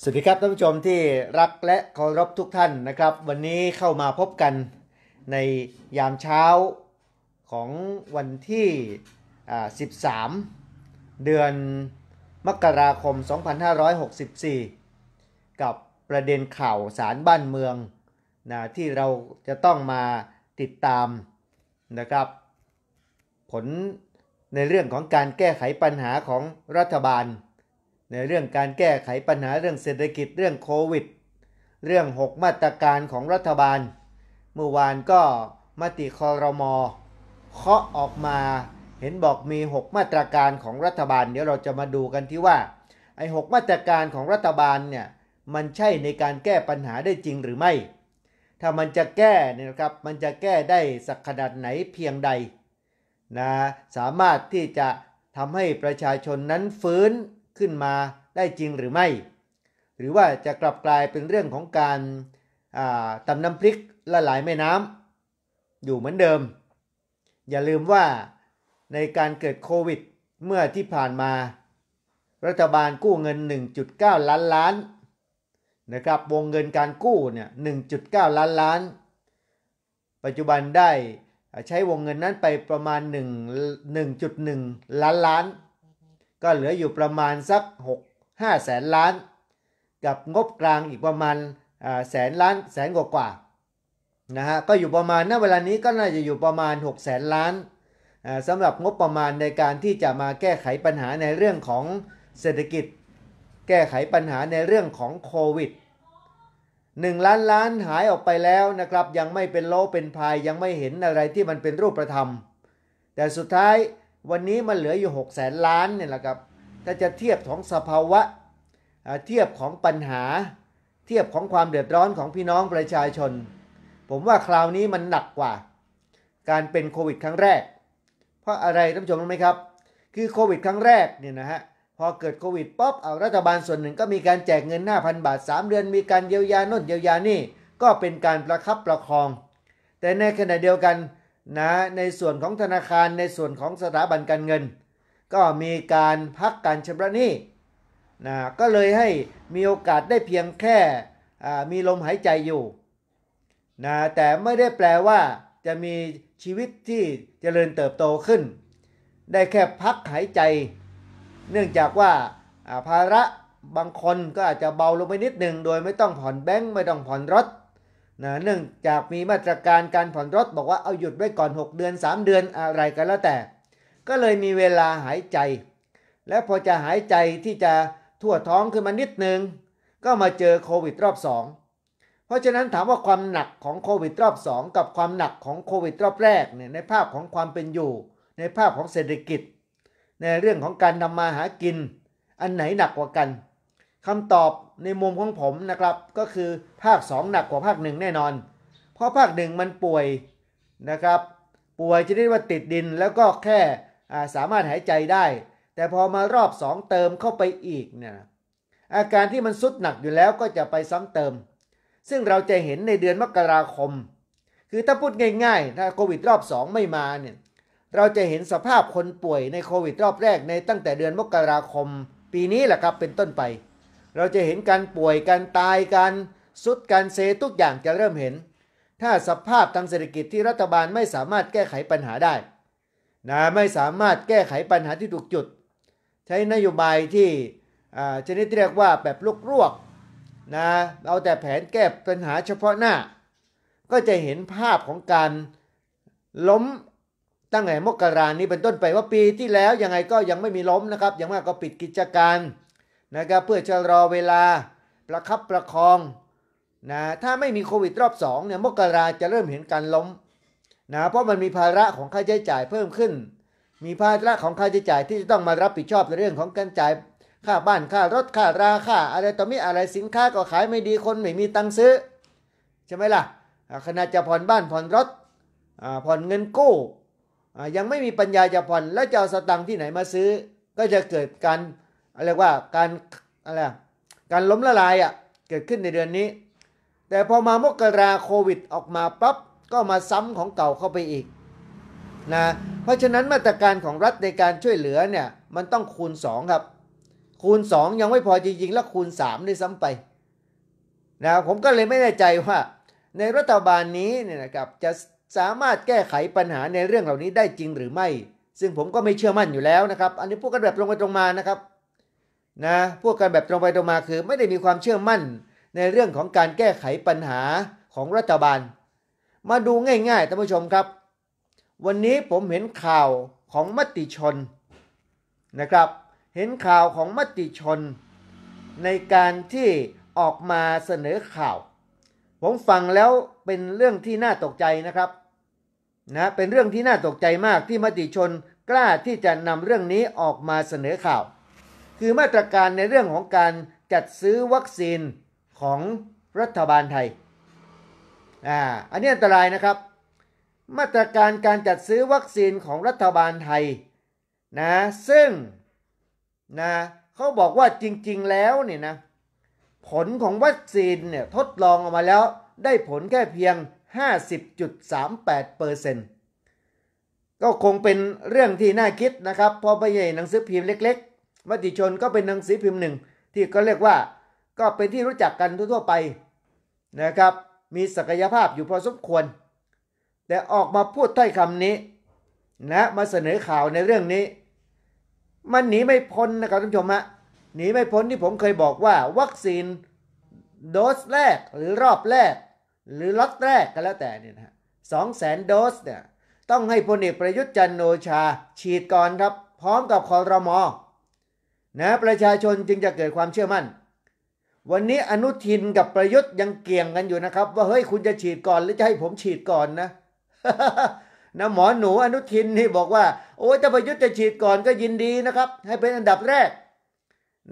สวัสดีครับท่านผู้ชมที่รักและเคารพทุกท่านนะครับ วันนี้เข้ามาพบกันในยามเช้าของวันที่ 13 เดือนมกราคม 2564 กับประเด็นข่าวสารบ้านเมืองนะที่เราจะต้องมาติดตามนะครับผลในเรื่องของการแก้ไขปัญหาของรัฐบาล ในเรื่องการแก้ไขปัญหาเรื่องเศรษฐกิจเรื่องโควิด เรื่อง 6 มาตรการของรัฐบาล เมื่อวานก็มติคอรมอเคาะออกมาเห็นบอกมี 6 มาตรการของรัฐบาล เดี๋ยวเราจะมาดูกันที่ว่าไอ้หมาตรการของรัฐบาลเนี่ยมันใช่ในการแก้ปัญหาได้จริงหรือไม่ ถ้ามันจะแก้นี่นะครับมันจะแก้ได้สักขนาดไหนเพียงใดนะสามารถที่จะทำให้ประชาชนนั้นฟื้นขึ้นมาได้จริงหรือไม่ หรือว่าจะกลับกลายเป็นเรื่องของการตำน้ำพริกละลายแม่น้ำอยู่เหมือนเดิม อย่าลืมว่าในการเกิดโควิด เมื่อที่ผ่านมา รัฐบาลกู้เงิน 1.9 ล้านล้านนะครับวงเงินการกู้เนี่ย 1.9 ล้านล้าน ปัจจุบันได้ใช้วงเงินนั้นไปประมาณ 1 1 ล้านล้าน ก็เหลืออยู่ประมาณสัก 6 5แสนล้าน กับงบกลางอีกประมาณแสนล้าน แสนกว่ากว่านะฮะ ก็อยู่ประมาณ ณ เวลานี้ก็น่าจะอยู่ประมาณ6แสนล้านสำหรับงบประมาณในการที่จะมาแก้ไขปัญหาในเรื่องของเศรษฐกิจ แก้ไขปัญหาในเรื่องของโควิดหนึ่งล้านล้านหายออกไปแล้วนะครับยังไม่เป็นโลเป็นพายยังไม่เห็นอะไรที่มันเป็นรูปธรรม แต่สุดท้ายวันนี้มันเหลืออยู่6กแสนล้านเนี่ยแหละครับถ้าจะเทียบของสภาวะเทียบของปัญหา เทียบของความเดือดร้อนของพี่น้องประชาชน ผมว่าคราวนี้มันหนักกว่า การเป็นโควิดครั้งแรกเพราะอะไรท่านผู้ชมรู้ไหมครับ คือโควิด ครั้งแรกเนี่ยนะฮะพอเกิดโควิดป๊อปเอารัฐบาลส่วนหนึ่งก็มีการแจกเงิน5,000บาท 3 เดือนมีการเยียวยาโน่นเยียวยานี่ก็เป็นการประคับประคอง แต่ในขณะเดียวกันนะในส่วนของธนาคารในส่วนของสถาบันการเงิน ก็มีการพักการชำระหนี้นะก็เลยให้มีโอกาสได้เพียงแค่มีลมหายใจอยู่นะแต่ไม่ได้แปลว่าจะมีชีวิตที่จเจริญเติบโตขึ้น ได้แค่พักหายใจเนื่องจากว่าภาระบางคนก็อาจจะเบาลงไปนิดหนึ่งโดยไม่ต้องผ่อนแบงค์ไม่ต้องผ่อนรถนะเนื่องจากมีมาตรการการผ่อนรถบอกว่าเอาหยุดไว้ก่อน 6 เดือน 3 เดือนอะไรกันแล้วแต่ ก็เลยมีเวลาหายใจ และพอจะหายใจที่จะทั่วท้องขึ้นมานิดหนึ่งก็มาเจอโควิดรอบ 2 เพราะฉะนั้นถามว่าความหนักของโควิดรอบ 2 กับความหนักของโควิดรอบแรกเนี่ยในภาพของความเป็นอยู่ ในภาพของเศรษฐกิจในเรื่องของการนำมาหากิน อันไหนหนักกว่ากันคำตอบในมุมของผมนะครับก็คือภาค 2 หนักกว่าภาคหนึ่งแน่นอน เพราะภาคหนึ่งมันป่วยนะครับ ป่วยจะได้ว่าติดดินแล้วก็แค่สามารถหายใจได้ แต่พอมารอบ 2 เติมเข้าไปอีกเนี่ยอาการที่มันสุดหนักอยู่แล้วก็จะไปซ้ำเติม ซึ่งเราจะเห็นในเดือนมกราคม คือถ้าพูดง่ายๆถ้าโควิดรอบ2 ไม่มาเนี่ยเราจะเห็นสภาพคนป่วยในโควิดรอบแรกในตั้งแต่เดือนมกราคมปีนี้แหละครับเป็นต้นไป เราจะเห็นการป่วยการตายการสุดการเซทุกอย่างจะเริ่มเห็น ถ้าสภาพทางเศรษฐกิจที่รัฐบาลไม่สามารถแก้ไขปัญหาได้นะไม่สามารถแก้ไขปัญหาที่ถูกจุด ใช้นโยบายที่ชนิดที่เรียกว่าแบบลุกรวกนะเอาแต่แผนแก้ปัญหาเฉพาะหน้า ก็จะเห็นภาพของการล้มตั้งแต่มกรานี้เป็นต้นไปว่าปีที่แล้ว ยังไงก็ยังไม่มีล้มนะครับยังมากก็ปิดกิจการนะครับเพื่อจะรอเวลาประคับประคองนะถ้าไม่มีโควิดรอบ2เนี่ยมกราจะเริ่มเห็นการล้มนะเพราะมันมีภาระของค่าใช้จ่ายเพิ่มขึ้น มีภาระของค่าใช้จ่ายที่จะต้องมารับผิดชอบในเรื่องของการจ่าย ค่าบ้านค่ารถค่าราค่า อะไรต่อมีอะไรสินค้าก็ขายไม่ดีคนไม่มีตังค์ซื้อ ใช่ไหมล่ะขณะจะผ่อนบ้านผ่อนรถผ่อนเงินกู้ยังไม่มีปัญญาจะผ่อนแล้วจะเอาสตังค์ที่ไหนมาซื้อก็จะเกิดการอะไรว่าการอะไรการล้มละลายอ่ะเกิดขึ้นในเดือนนี้ แต่พอมามกราโควิดออกมาปั๊บ ก็มาซ้ำของเก่าเข้าไปอีกนะเพราะฉะนั้นมาตรการของรัฐในการช่วยเหลือเนี่ยมันต้องคูณ2ครับ คูณ 2 ยังไม่พอจริงๆ แล้วคูณ3ด้ซ้ำไปนะผมก็เลยไม่แน่ใจว่า ในรัฐบาลนี้เนี่ยนะครับจะสามารถแก้ไขปัญหาในเรื่องเหล่านี้ได้จริงหรือไม่ ซึ่งผมก็ไม่เชื่อมั่นอยู่แล้วนะครับ อันนี้พูดกันแบบตรงไปตรงมานะครับนะพูดกันแบบตรงไปตรงมาคือ ไม่ได้มีความเชื่อมั่นในเรื่องของการแก้ไขปัญหาของรัฐบาล มาดูง่ายๆท่านผู้ชมครับ วันนี้ผมเห็นข่าวของมติชนนะครับ เห็นข่าวของมติชน ในการที่ออกมาเสนอข่าว ผมฟังแล้วเป็นเรื่องที่น่าตกใจนะครับนะเป็นเรื่องที่น่าตกใจมากที่มติชนกล้าที่จะนำเรื่องนี้ออกมาเสนอข่าว คือมาตรการในเรื่องของการจัดซื้อวัคซีนของรัฐบาลไทยอ่าอันนี้อันตรายนะครับ มาตรการการจัดซื้อวัคซีนของรัฐบาลไทยนะซึ่งนะเขาบอกว่าจริงๆแล้วเนี่ยนะผลของวัคซีนเนี่ยทดลองออกมาแล้วได้ผลแค่เพียง50.38%ก็คงเป็นเรื่องที่น่าคิดนะครับพระไม่ใ่หนังสือพิมพ์เล็กๆมติชนก็เป็นหนังสือพิมพ์หนึ่งที่ก็เรียกว่าก็เป็นที่รู้จักกันทั่วๆไปนะครับมีศักยภาพอยู่พอสมควร แต่ออกมาพูดถ้อยคำนี้นะมาเสนอข่าวในเรื่องนี้มันหนีไม่พ้นนะครับท่านผู้ชมฮะหนีไม่พ้นที่ผมเคยบอกว่าวัคซีนโดสแรกหรือรอบแรกหรือล็อตแรกก็แล้วแต่เนี่ยนะสองแสนโดสเนี่ยต้องให้พลเอกประยุทธ์จันโอชา ฉีดก่อนครับ พร้อมกับคอรมอนะประชาชนจึงจะเกิดความเชื่อมั่น วันนี้อนุทินกับประยุทธ์ยังเกี่ยงกันอยู่นะครับ ว่า เฮ้ยคุณจะฉีดก่อนหรือจะให้ผมฉีดก่อนนะนะหมอหนูอนุทินนี่บอกว่า โอ้ยถ้าประยุทธ์จะฉีดก่อนก็ยินดีนะครับ ให้เป็นอันดับแรก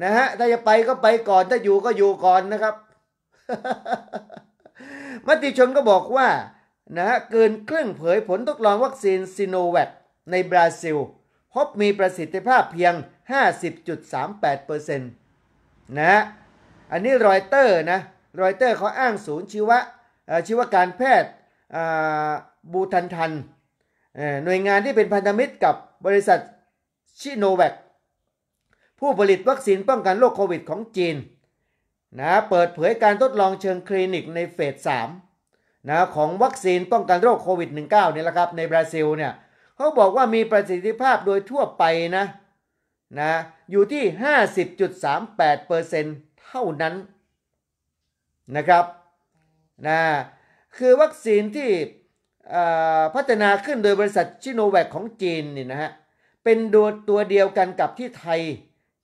นะฮะถ้าจะไปก็ไปก่อนถ้าอยู่ก็อยู่ก่อนนะครับมติชนก็บอกว่านะเกินครึ่งเผยผลทดลองวัคซีนซิโนแวคในบราซิล พบมีประสิทธิภาพเพียง 50.38%นะอันนี้รอยเตอร์นะรอยเตอร์เขาอ้างศูนย์ชีวะชีวการแพทย์บูทันทันหน่วยงานที่เป็นพันธมิตรกับบริษัทชิโนแวคผู้ผลิตวัคซีนป้องกันโรคโควิดของจีนนะเปิดเผยการทดลองเชิงคลินิกในเฟส3นะของวัคซีนป้องกันโรคโควิด -19 เนี่ยแหละครับในบราซิลเนี่ยเขาบอกว่ามีประสิทธิภาพโดยทั่วไปนะนะอยู่ที่ 50.38%เท่านั้นนะครับนะคือวัคซีนที่พัฒนาขึ้นโดยบริษัทชิโนแวคของจีนนี่นะฮะเป็นตัวตัวเดียวกันกับที่ไทย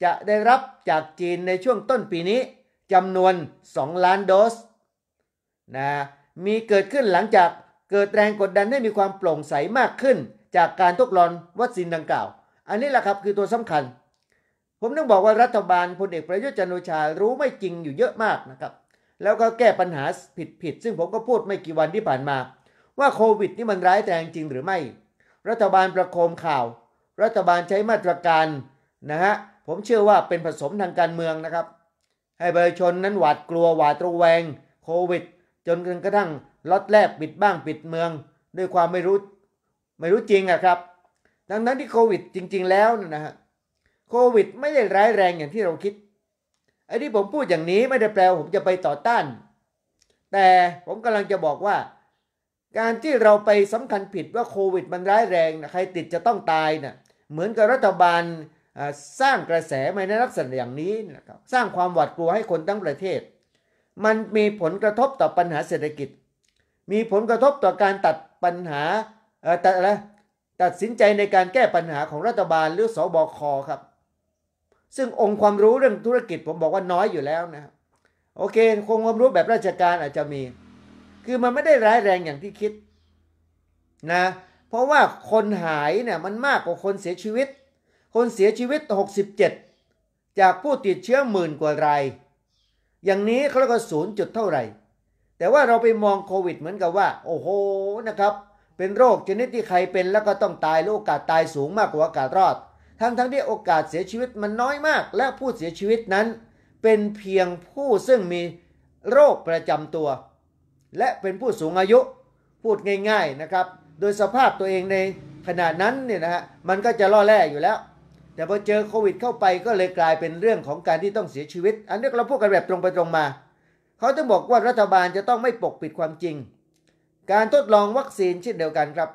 จะได้รับจากจีนในช่วงต้นปีนี้จำนวน 2 ล้านโดสนะมีเกิดขึ้นหลังจากเกิดแรงกดดันให้มีความโปร่งใสมากขึ้น จากการทดลองวัคซีนดังกล่าว อันนี้แหละครับคือตัวสำคัญ ผมต้องบอกว่ารัฐบาลพลเอกประยุทธ์จันโอชารู้ไม่จริงอยู่เยอะมากนะครับ แล้วก็แก้ปัญหาผิดๆ ซึ่งผมก็พูดไม่กี่วันที่ผ่านมาว่าโควิดนี่มันร้ายแรงจริงหรือไม่ รัฐบาลประโคมข่าว รัฐบาลใช้มาตรการนะฮะ ผมเชื่อว่าเป็นผสมทางการเมืองนะครับให้ประชาชนนั้นหวาดกลัวหวาดระแวงโควิดจนกระทั่งล็อตแรกปิดบ้างปิดเมือง ด้วยความไม่รู้ ไม่รู้จริงอะครับ ดังนั้นที่โควิดจริงๆแล้วนะฮะโควิด ไม่ได้ร้ายแรงอย่างที่เราคิดไอ้ที่ผมพูดอย่างนี้ไม่ได้แปลว่าผมจะไปต่อต้าน แต่ผมกำลังจะบอกว่าการที่เราไปสำคัญผิดว่าโควิด มันร้ายแรงนะใครติดจะต้องตายนะ่ะ เหมือนกับรัฐบาลสร้างกระแสมาในลักษณะอย่างนี้นะครับสร้างความหวาดกลัวให้คนทั้งประเทศ มันมีผลกระทบต่อปัญหาเศรษฐกิจ มีผลกระทบต่อการตัดปัญหาตัดอะไรตัดสินใจในการแก้ปัญหาของรัฐบาลหรือสอบอคครับซึ่งองค์ความรู้เรื่องธุรกิจผมบอกว่าน้อยอยู่แล้วนะโอเคคงความรู้แบบราชการอาจจะมี คือมันไม่ได้ร้ายแรงอย่างที่คิดนะเพราะว่าคนหายเนี่ยมันมากกว่าคนเสียชีวิตคนเสียชีวิต 67 จากผู้ติดเชื้อหมื่นกว่าราย อย่างนี้เขาเรียกว่าศูนย์จุดเท่าไหร่ แต่ว่าเราไปมองโควิด เหมือนกับว่า โอ้โห นะครับ เป็นโรคชนิดที่ใครเป็น แล้วก็ต้องตายโอกาสตายสูงมากกว่าโอกาสรอด ทั้งทั้งที่โอกาสเสียชีวิตมันน้อยมาก และผู้เสียชีวิตนั้น เป็นเพียงผู้ซึ่งมีโรคประจำตัว และเป็นผู้สูงอายุ พูดง่าย ๆนะครับ โดยสภาพตัวเองในขณะนั้นเนี่ยนะฮะ มันก็จะล่อแร่อยู่แล้วแต่พอเจอโควิดเข้าไปก็เลยกลายเป็นเรื่องของการที่ต้องเสียชีวิต อันนี้เราพูดกันแบบตรงไปตรงมา เขาต้องบอกว่ารัฐบาลจะต้องไม่ปกปิดความจริง การทดลองวัคซีนเช่นเดียวกันครับ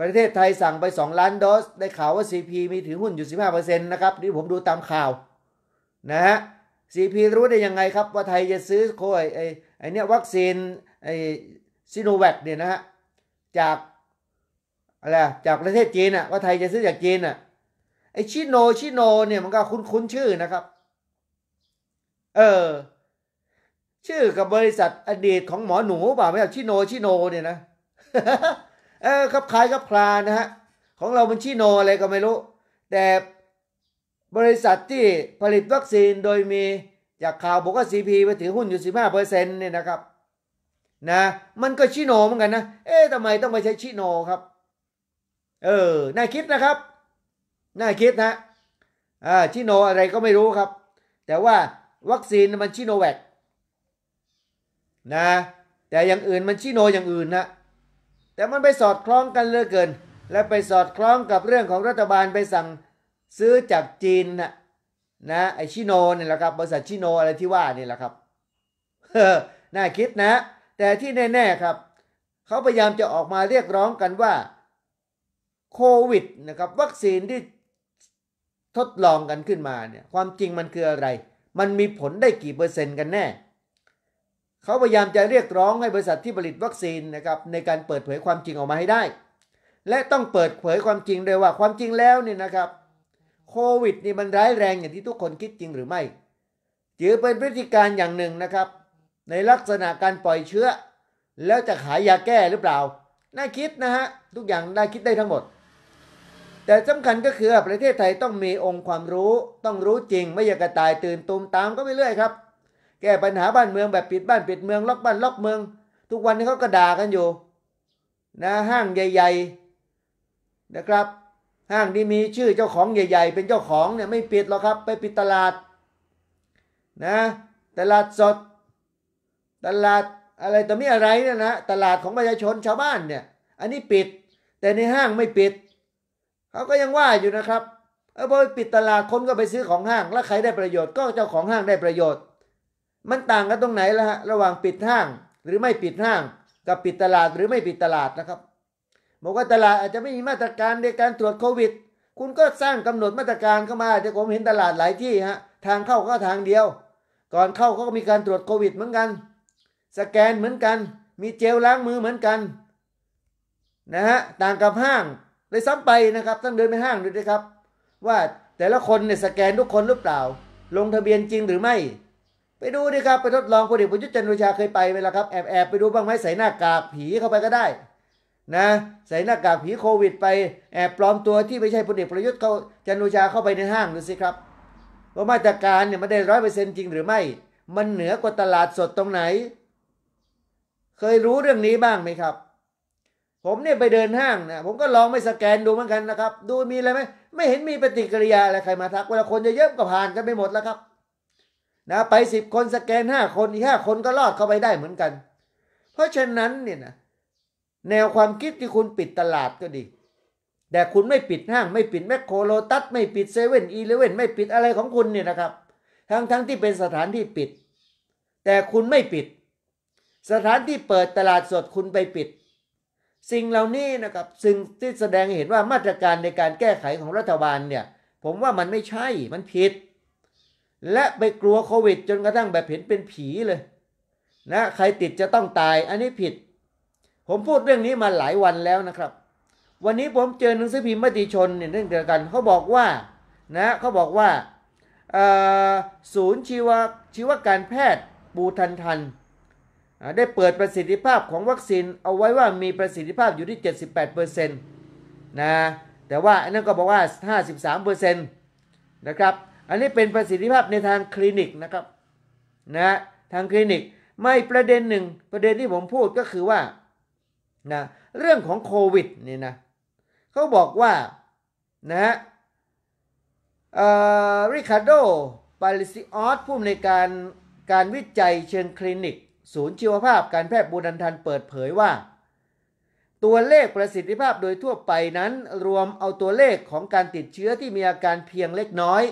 ประเทศไทยสั่งไป 2 ล้านโดส ได้ข่าวว่า CP มีถือหุ้นอยู่15%นะครับ นี่ผมดูตามข่าว นะฮะ CP รู้ได้ยังไงครับว่าไทยจะซื้อโคไอไอไอเนี้ยวัคซีนไอซิโนแวคเนี่ยนะฮะจากอะไรจากประเทศจีนอะว่าไทยจะซื้อจากจีนอะไอชิโนชิโนเนี่ยมันก็คุ้นคุ้นชื่อนะครับ เออชื่อกับบริษัทอดีตของหมอหนูเปล่าไหมครับชิโนชิโนเนี่ยนะเออครับคล้ายครับคลานะฮะของเรามันชิโนอะไรก็ไม่รู้แต่ บริษัทที่ผลิตวัคซีนโดยมีจากข่าวบอกว่าซีพีไปถือหุ้นอยู่สิบห้าเปอร์เซ็นต์เนี่ยนะครับนะมันก็ชิโนเหมือนกันนะ เอ๊ะทำไมต้องไปใช้ชิโนครับ เออน่าคิดนะครับน่าคิดนะอ่าชิโนอะไรก็ไม่รู้ครับ แต่ว่าวัคซีนมันชิโนแวคนะ แต่อย่างอื่นมันชิโนอย่างอื่นนะ แต่มันไปสอดคล้องกันเลือเกิน และไปสอดคล้องกับเรื่องของรัฐบาลไปสั่งซื้อจากจีนนะนะไอชิโนเนี่ยแหละครับ บริษัทชิโนอะไรที่ว่านี่แหละครับ น่าคิดนะ แต่ที่แน่ๆครับ เขาพยายามจะออกมาเรียกร้องกันว่าโควิดนะครับวัคซีนที่ทดลองกันขึ้นมาเนี่ยความจริงมันคืออะไร มันมีผลได้กี่เปอร์เซ็นต์กันแน่ เขาพยายามจะเรียกร้องให้บริษัทที่ผลิตวัคซีนนะครับในการเปิดเผยความจริงออกมาให้ได้ และต้องเปิดเผยความจริงด้วยว่าความจริงแล้วเนี่ยนะครับโควิดนี่มันร้ายแรงอย่างที่ทุกคนคิดจริงหรือไม่ถือเป็นพฤติการอย่างหนึ่งนะครับ ในลักษณะการปล่อยเชื้อ แล้วจะขายยาแก้หรือเปล่าน่าคิดนะฮะทุกอย่างได้คิดได้ทั้งหมดแต่สำคัญก็คือประเทศไทยต้องมีองค์ความรู้ต้องรู้จริง ไม่อยากกระตายตื่นตูมตามก็ไม่เรื่อยครับแก้ปัญหาบ้านเมืองแบบปิดบ้านปิดเมืองล็อกบ้านล็อกเมือง ทุกวันนี้เขาก็ด่ากันอยู่นะห้างใหญ่ ๆ นะครับ ห้างที่มีชื่อเจ้าของใหญ่ ๆ เป็นเจ้าของเนี่ยไม่ปิดหรอกครับ ไปปิดตลาดนะตลาดสด ตลาดอะไรต่อมีอะไรเนี่ยนะตลาดของประชาชนชาวบ้านเนี่ยอันนี้ปิด แต่ในห้างไม่ปิดเขาก็ยังว่าอยู่นะครับเออพอปิดตลาดคนก็ไปซื้อของห้าง แล้วใครได้ประโยชน์ก็เจ้าของห้างได้ประโยชน์ มันต่างกันตรงไหนล่ะฮะ ระหว่างปิดห้างหรือไม่ปิดห้างกับปิดตลาดหรือไม่ปิดตลาดนะครับบอกว่าตลาดอาจจะไม่มีมาตรการในการตรวจโควิด คุณก็สร้างกำหนดมาตรการเข้ามาจะผมเห็นตลาดหลายที่ฮะ ทางเข้าก็ทางเดียว ก่อนเข้าก็มีการตรวจโควิดเหมือนกัน สแกนเหมือนกัน มีเจลล้างมือเหมือนกัน นะฮะ ต่างกับห้างเลยซ้ำไปนะครับต้องเดินไปห้างดูด้วยครับ ว่าแต่ละคนเนี่ยสแกนทุกคนหรือเปล่า ลงทะเบียนจริงหรือไม่ ไปดูดิครับไปทดลองพลเอกประยุทธ์จันทร์โอชาเคยไปไหมล่ะครับแอบแอบไปดูบ้างไหมใส่หน้ากากผีเข้าไปก็ได้ นะ ใส่หน้ากากผีโควิด ไปแอบปลอมตัวที่ไม่ใช่พลเอกประยุทธ์เขาจันโอชาเข้าไปในห้างดูสิครับว่ามาตรการเนี่ยมันได้ร้อยเปอร์เซ็นต์จริง หรือไม่มันเหนือกว่าตลาดสดตรงไหน เคยรู้เรื่องนี้บ้างไหมครับผมเนี่ยไปเดินห้างนะผมก็ลองไม่สแกนดูเหมือนกันนะครับ ดูมีอะไรไหมไม่เห็นมีปฏิกิริยาอะไรใครมาทัก เวลาคนจะเยอะก็ผ่านกันไปหมดแล้วครับนะไปสิบคนสแกนห้าคนอีกห้าคนก็รอดเข้าไปได้เหมือนกัน เพราะฉะนั้นเนี่ยนะแนวความคิดที่คุณปิดตลาดก็ดี แต่คุณไม่ปิดห้างไม่ปิดแมคโครโลตัสไม่ปิดเซเว่นอีเลเว่นไม่ ปิดอะไรของคุณเนี่ยนะครับ ทั้งทั้งที่เป็นสถานที่ปิด แต่คุณไม่ปิด สถานที่เปิดตลาดสดคุณไปปิดสิ่งเหล่านี้นะครับซึ่งที่แสดงเห็นว่ามาตรการในการแก้ไขของรัฐบาลเนี่ยผมว่ามันไม่ใช่มันผิด และไปกลัวโควิด จนกระทั่งแบบเห็นเป็นผีเลยนะใครติดจะต้องตายอันนี้ผิด ผมพูดเรื่องนี้มาหลายวันแล้วนะครับ วันนี้ผมเจอหนังสือพิมพ์มติชนเนี่ยเรื่องเดียวกันเขาบอกว่านะเขาบอกว่าศูนย์ชีวชีวการแพทย์ปูทันทันได้เปิดประสิทธิภาพของวัคซีนเอาไว้ว่ามีประสิทธิภาพอยู่ที่ 78%นะ แต่ว่าอันนั้นก็บอกว่า 53%นะครับ อันนี้เป็นประสิทธิภาพในทางคลินิกนะครับนะทางคลินิก ไม่ประเด็นหนึ่งประเด็นที่ผมพูดก็คือว่านะเรื่องของโควิดนี่นะเขาบอกว่า นะฮะริคาร์โด ปาลิซิออสผู้ในการการวิจัยเชิงคลินิกศูนย์ชีวภาพการแพทย์บูรันทันเปิดเผยว่า ตัวเลขประสิทธิภาพโดยทั่วไปนั้น รวมเอาตัวเลขของการติดเชื้อที่มีอาการเพียงเล็กน้อย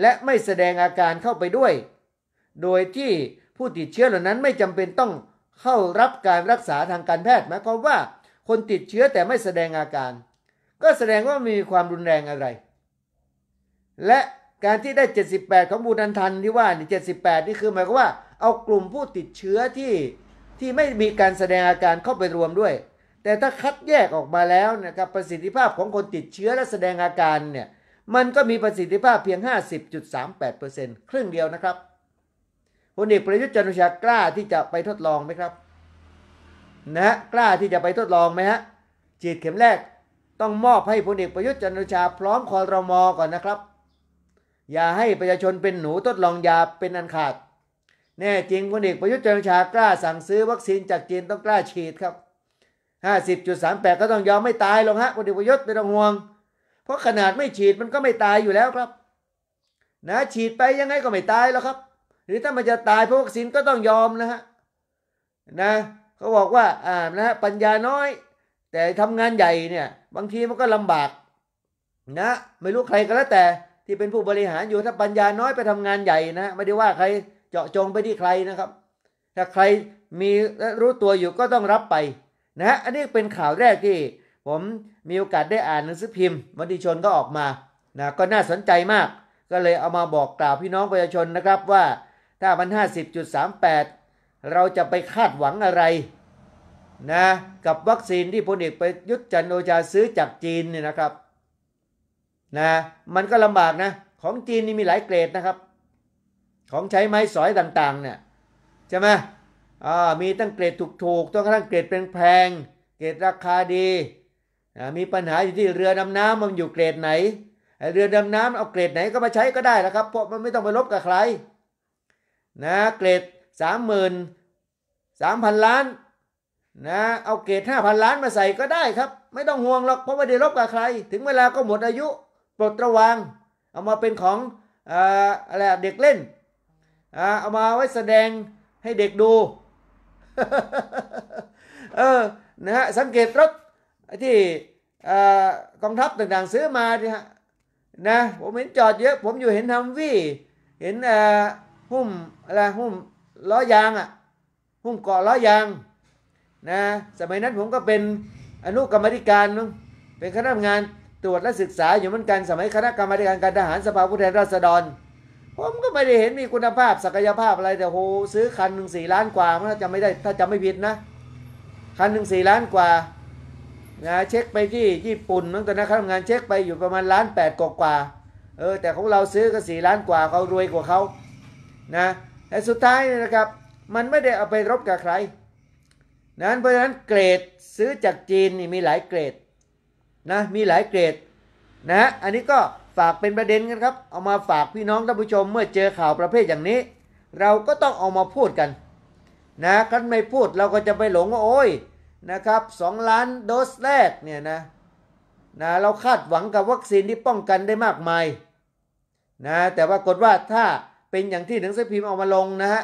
และไม่แสดงอาการเข้าไปด้วย โดยที่ผู้ติดเชื้อเหล่านั้นไม่จำเป็นต้องเข้ารับการรักษาทางการแพทย์หมายความว่าคนติดเชื้อแต่ไม่แสดงอาการ ก็แสดงว่ามีความรุนแรงอะไร และการที่ได้ 78ของบูดันทันที่ว่าเนี่ปดนี่คือหมายความว่าเอากลุ่มผู้ติดเชื้อที่ที่ไม่มีการแสดงอาการเข้าไปรวมด้วย แต่ถ้าคัดแยกออกมาแล้วนะครับประสิทธิภาพของคนติดเชื้อและแสดงอาการเนี่ย มันก็มีประสิทธิภาพเพียง 50.38%ครึ่งเดียวนะครับพลเอกประยุทธ์จันทร์โอชากล้าที่จะไปทดลองไหมครับ นะกล้าที่จะไปทดลองไหมฮะฉีดเข็มแรก ต้องมอบให้พลเอกประยุทธ์จันทร์โอชาพร้อมคอรมอก่อนนะครับ อย่าให้ประชาชนเป็นหนูทดลองยาเป็นอันขาดแน่จริงพลเอกประยุทธ์จันทร์ชากล้าสั่งซื้อวัคซีนจากจีนต้องกล้าฉีดครับ 50.38 ก็ต้องยอมไม่ตายหรอกฮะพลเอกประยุทธ์ไม่ต้องห่วงเพราะขนาดไม่ฉีดมันก็ไม่ตายอยู่แล้วครับนะฉีดไปยังไงก็ไม่ตายแล้วครับ หรือถ้ามันจะตายเพราะวัคซีนก็ต้องยอมนะฮะนะเขาบอกว่าอ่านะปัญญาน้อย แต่ทำงานใหญ่เนี่ยบางทีมันก็ลำบากนะไม่รู้ใครก็แล้วแต่ ที่เป็นผู้บริหารอยู่ถ้าปัญญาน้อยไปทำงานใหญ่นะไม่ได้ว่าใครจาะจงไปที่ใครนะครับ ถ้าใครมีและรู้ตัวอยู่ก็ต้องรับไปนะฮะอันนี้เป็นข่าวแรกที่ ผมมีโอกาสได้อ่านหนังสือพิมพ์มติชนก็ออกมานะก็น่าสนใจมากก็เลยเอามาบอกกล่าวพี่น้องประชาชนนะครับว่าถ้ามัน 50.38 เราจะไปคาดหวังอะไรนะกับวัคซีนที่พลเอกประยุทธ์จันโอชาซื้อจากจีนเนี่ยนะครับนะมันก็ลำบากนะ ของจีนนี่มีหลายเกรดนะครับของใช้ไม้สอยต่างๆเนี่ยใช่ไหมมีตั้งเกรดถูกๆต้องกระทั่งเกรดแพงๆเกรดราคาดี มีปัญหาอยู่ที่เรือดำน้ำมันอยู่เกรดไหน เรือดำน้ำเอาเกรดไหนก็มาใช้ก็ได้แล้วครับ เพราะมันไม่ต้องไปลบกับใครนะ เกรดสามหมื่นสามพันล้านนะ เอาเกรดห้าพันล้านมาใส่ก็ได้ครับ ไม่ต้องห่วงหรอก เพราะไม่ได้ลบกับใคร ถึงเวลาก็หมดอายุปลดระวาง เอามาเป็นของอะไรเด็กเล่นเอามาไว้แสดงให้เด็กดู เออนะฮะสังเกตรถที่กองทัพต่างๆซื้อมาที่ะนะผมเห็นจอดเยอะ ผมอยู่เห็นทำวี่ เห็นหุ้มอะไรหุ้มล้อยางอ่ะหุ้มเกาะล้อยางนะ สมัยนั้นผมก็เป็นอนุกรรมธิการเป็นคณะทำงานตรวจและศึกษาอยู่เหมือนกัน สมัยคณะกรรมการการทหารสภาผู้แทนราษฎรผมก็ไม่ได้เห็นมีคุณภาพศักยภาพอะไรแต่โหซื้อคันหนึ่งสี่ล้านกว่าถ้าจะไม่ได้ถ้าจะไม่ผิดนะ คันหนึ่งสี่ล้านกว่านะเช็คไปที่ญี่ปุ่นตั้งแต่นนค่าทำงานเช็คไปอยู่ประมาณล้านแปดกว่ากว่าเออแต่ของเราซื้อก็สี่ล้านกว่าเขารวยกว่าเขานะแต่สุดท้ายนะครับ มันไม่ได้เอาไปรบกับใครนั้นเพราะฉะนั้นเกรดซื้อจากจีนนี่มีหลายเกรดนะมีหลายเกรด นะ อันนี้ก็ฝากเป็นประเด็นกันครับ เอามาฝากพี่น้องท่านผู้ชมเมื่อเจอข่าวประเภทอย่างนี้ เราก็ต้องเอามาพูดกันนะกันไม่พูดเราก็จะไปหลงว่าโอ้ยนะครับสองล้านโดสแรกเนี่ยนะนะเราคาดหวังกับวัคซีนที่ป้องกันได้มากมายนะแต่ว่ากฏว่าถ้าเป็นอย่างที่หนังสือพิมพ์เอามาลงนะฮะ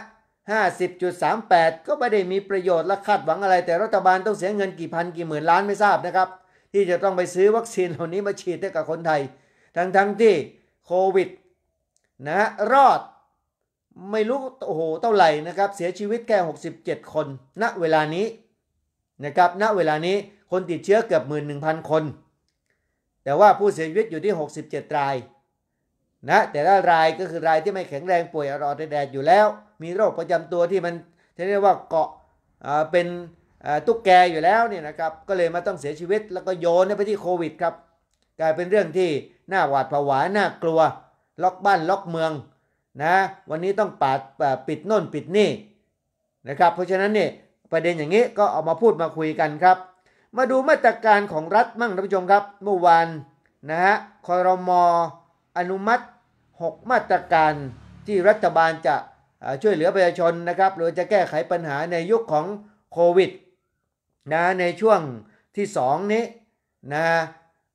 ห้าสิบจุดสามแปดก็ไม่ได้มีประโยชน์และคาดหวังอะไรแต่รัฐบาลต้องเสียเงินกี่พันกี่หมื่นล้านไม่ทราบนะครับที่จะต้องไปซื้อวัคซีนเหล่านี้มาฉีดให้กับคนไทยทั้งทั้งที่โควิดนะรอดไม่รู้โอ้โหเท่าไหร่นะครับเสียชีวิตแค่67 คนณเวลานี้นะครับณเวลานี้คนติดเชื้อเกือบ11,000คน แต่ว่าผู้เสียชีวิตอยู่ที่ 67รายนะแต่ละรายก็คือรายที่ไม่แข็งแรงป่วยอรอดแดดอยู่แล้ว มีโรคประจำตัวที่มันเรียกว่าเกาะเป็นตุ๊กแกอยู่แล้วเนี่ยนะครับก็เลยมาต้องเสียชีวิตแล้วก็โยนไปที่โควิดครับกลายเป็นเรื่องที่หน้าหวาดผวาหน้ากลัว ล็อกบ้านล็อกเมืองนะวันนี้ต้องปาดปิดโน่น ปิดนี่นะครับเพราะฉะนั้นเนี่ยประเด็นอย่างนี้ก็เอามาพูดมาคุยกันครับ มาดูมาตรการของรัฐมั่งท่านผู้ชมครับ เมื่อวานนะฮะคอรมออนุมัติ 6 มาตรการที่รัฐบาลจะช่วยเหลือประชาชนนะครับหรือจะแก้ไขปัญหาในยุคของโควิดนะในช่วงที่2นี้นะ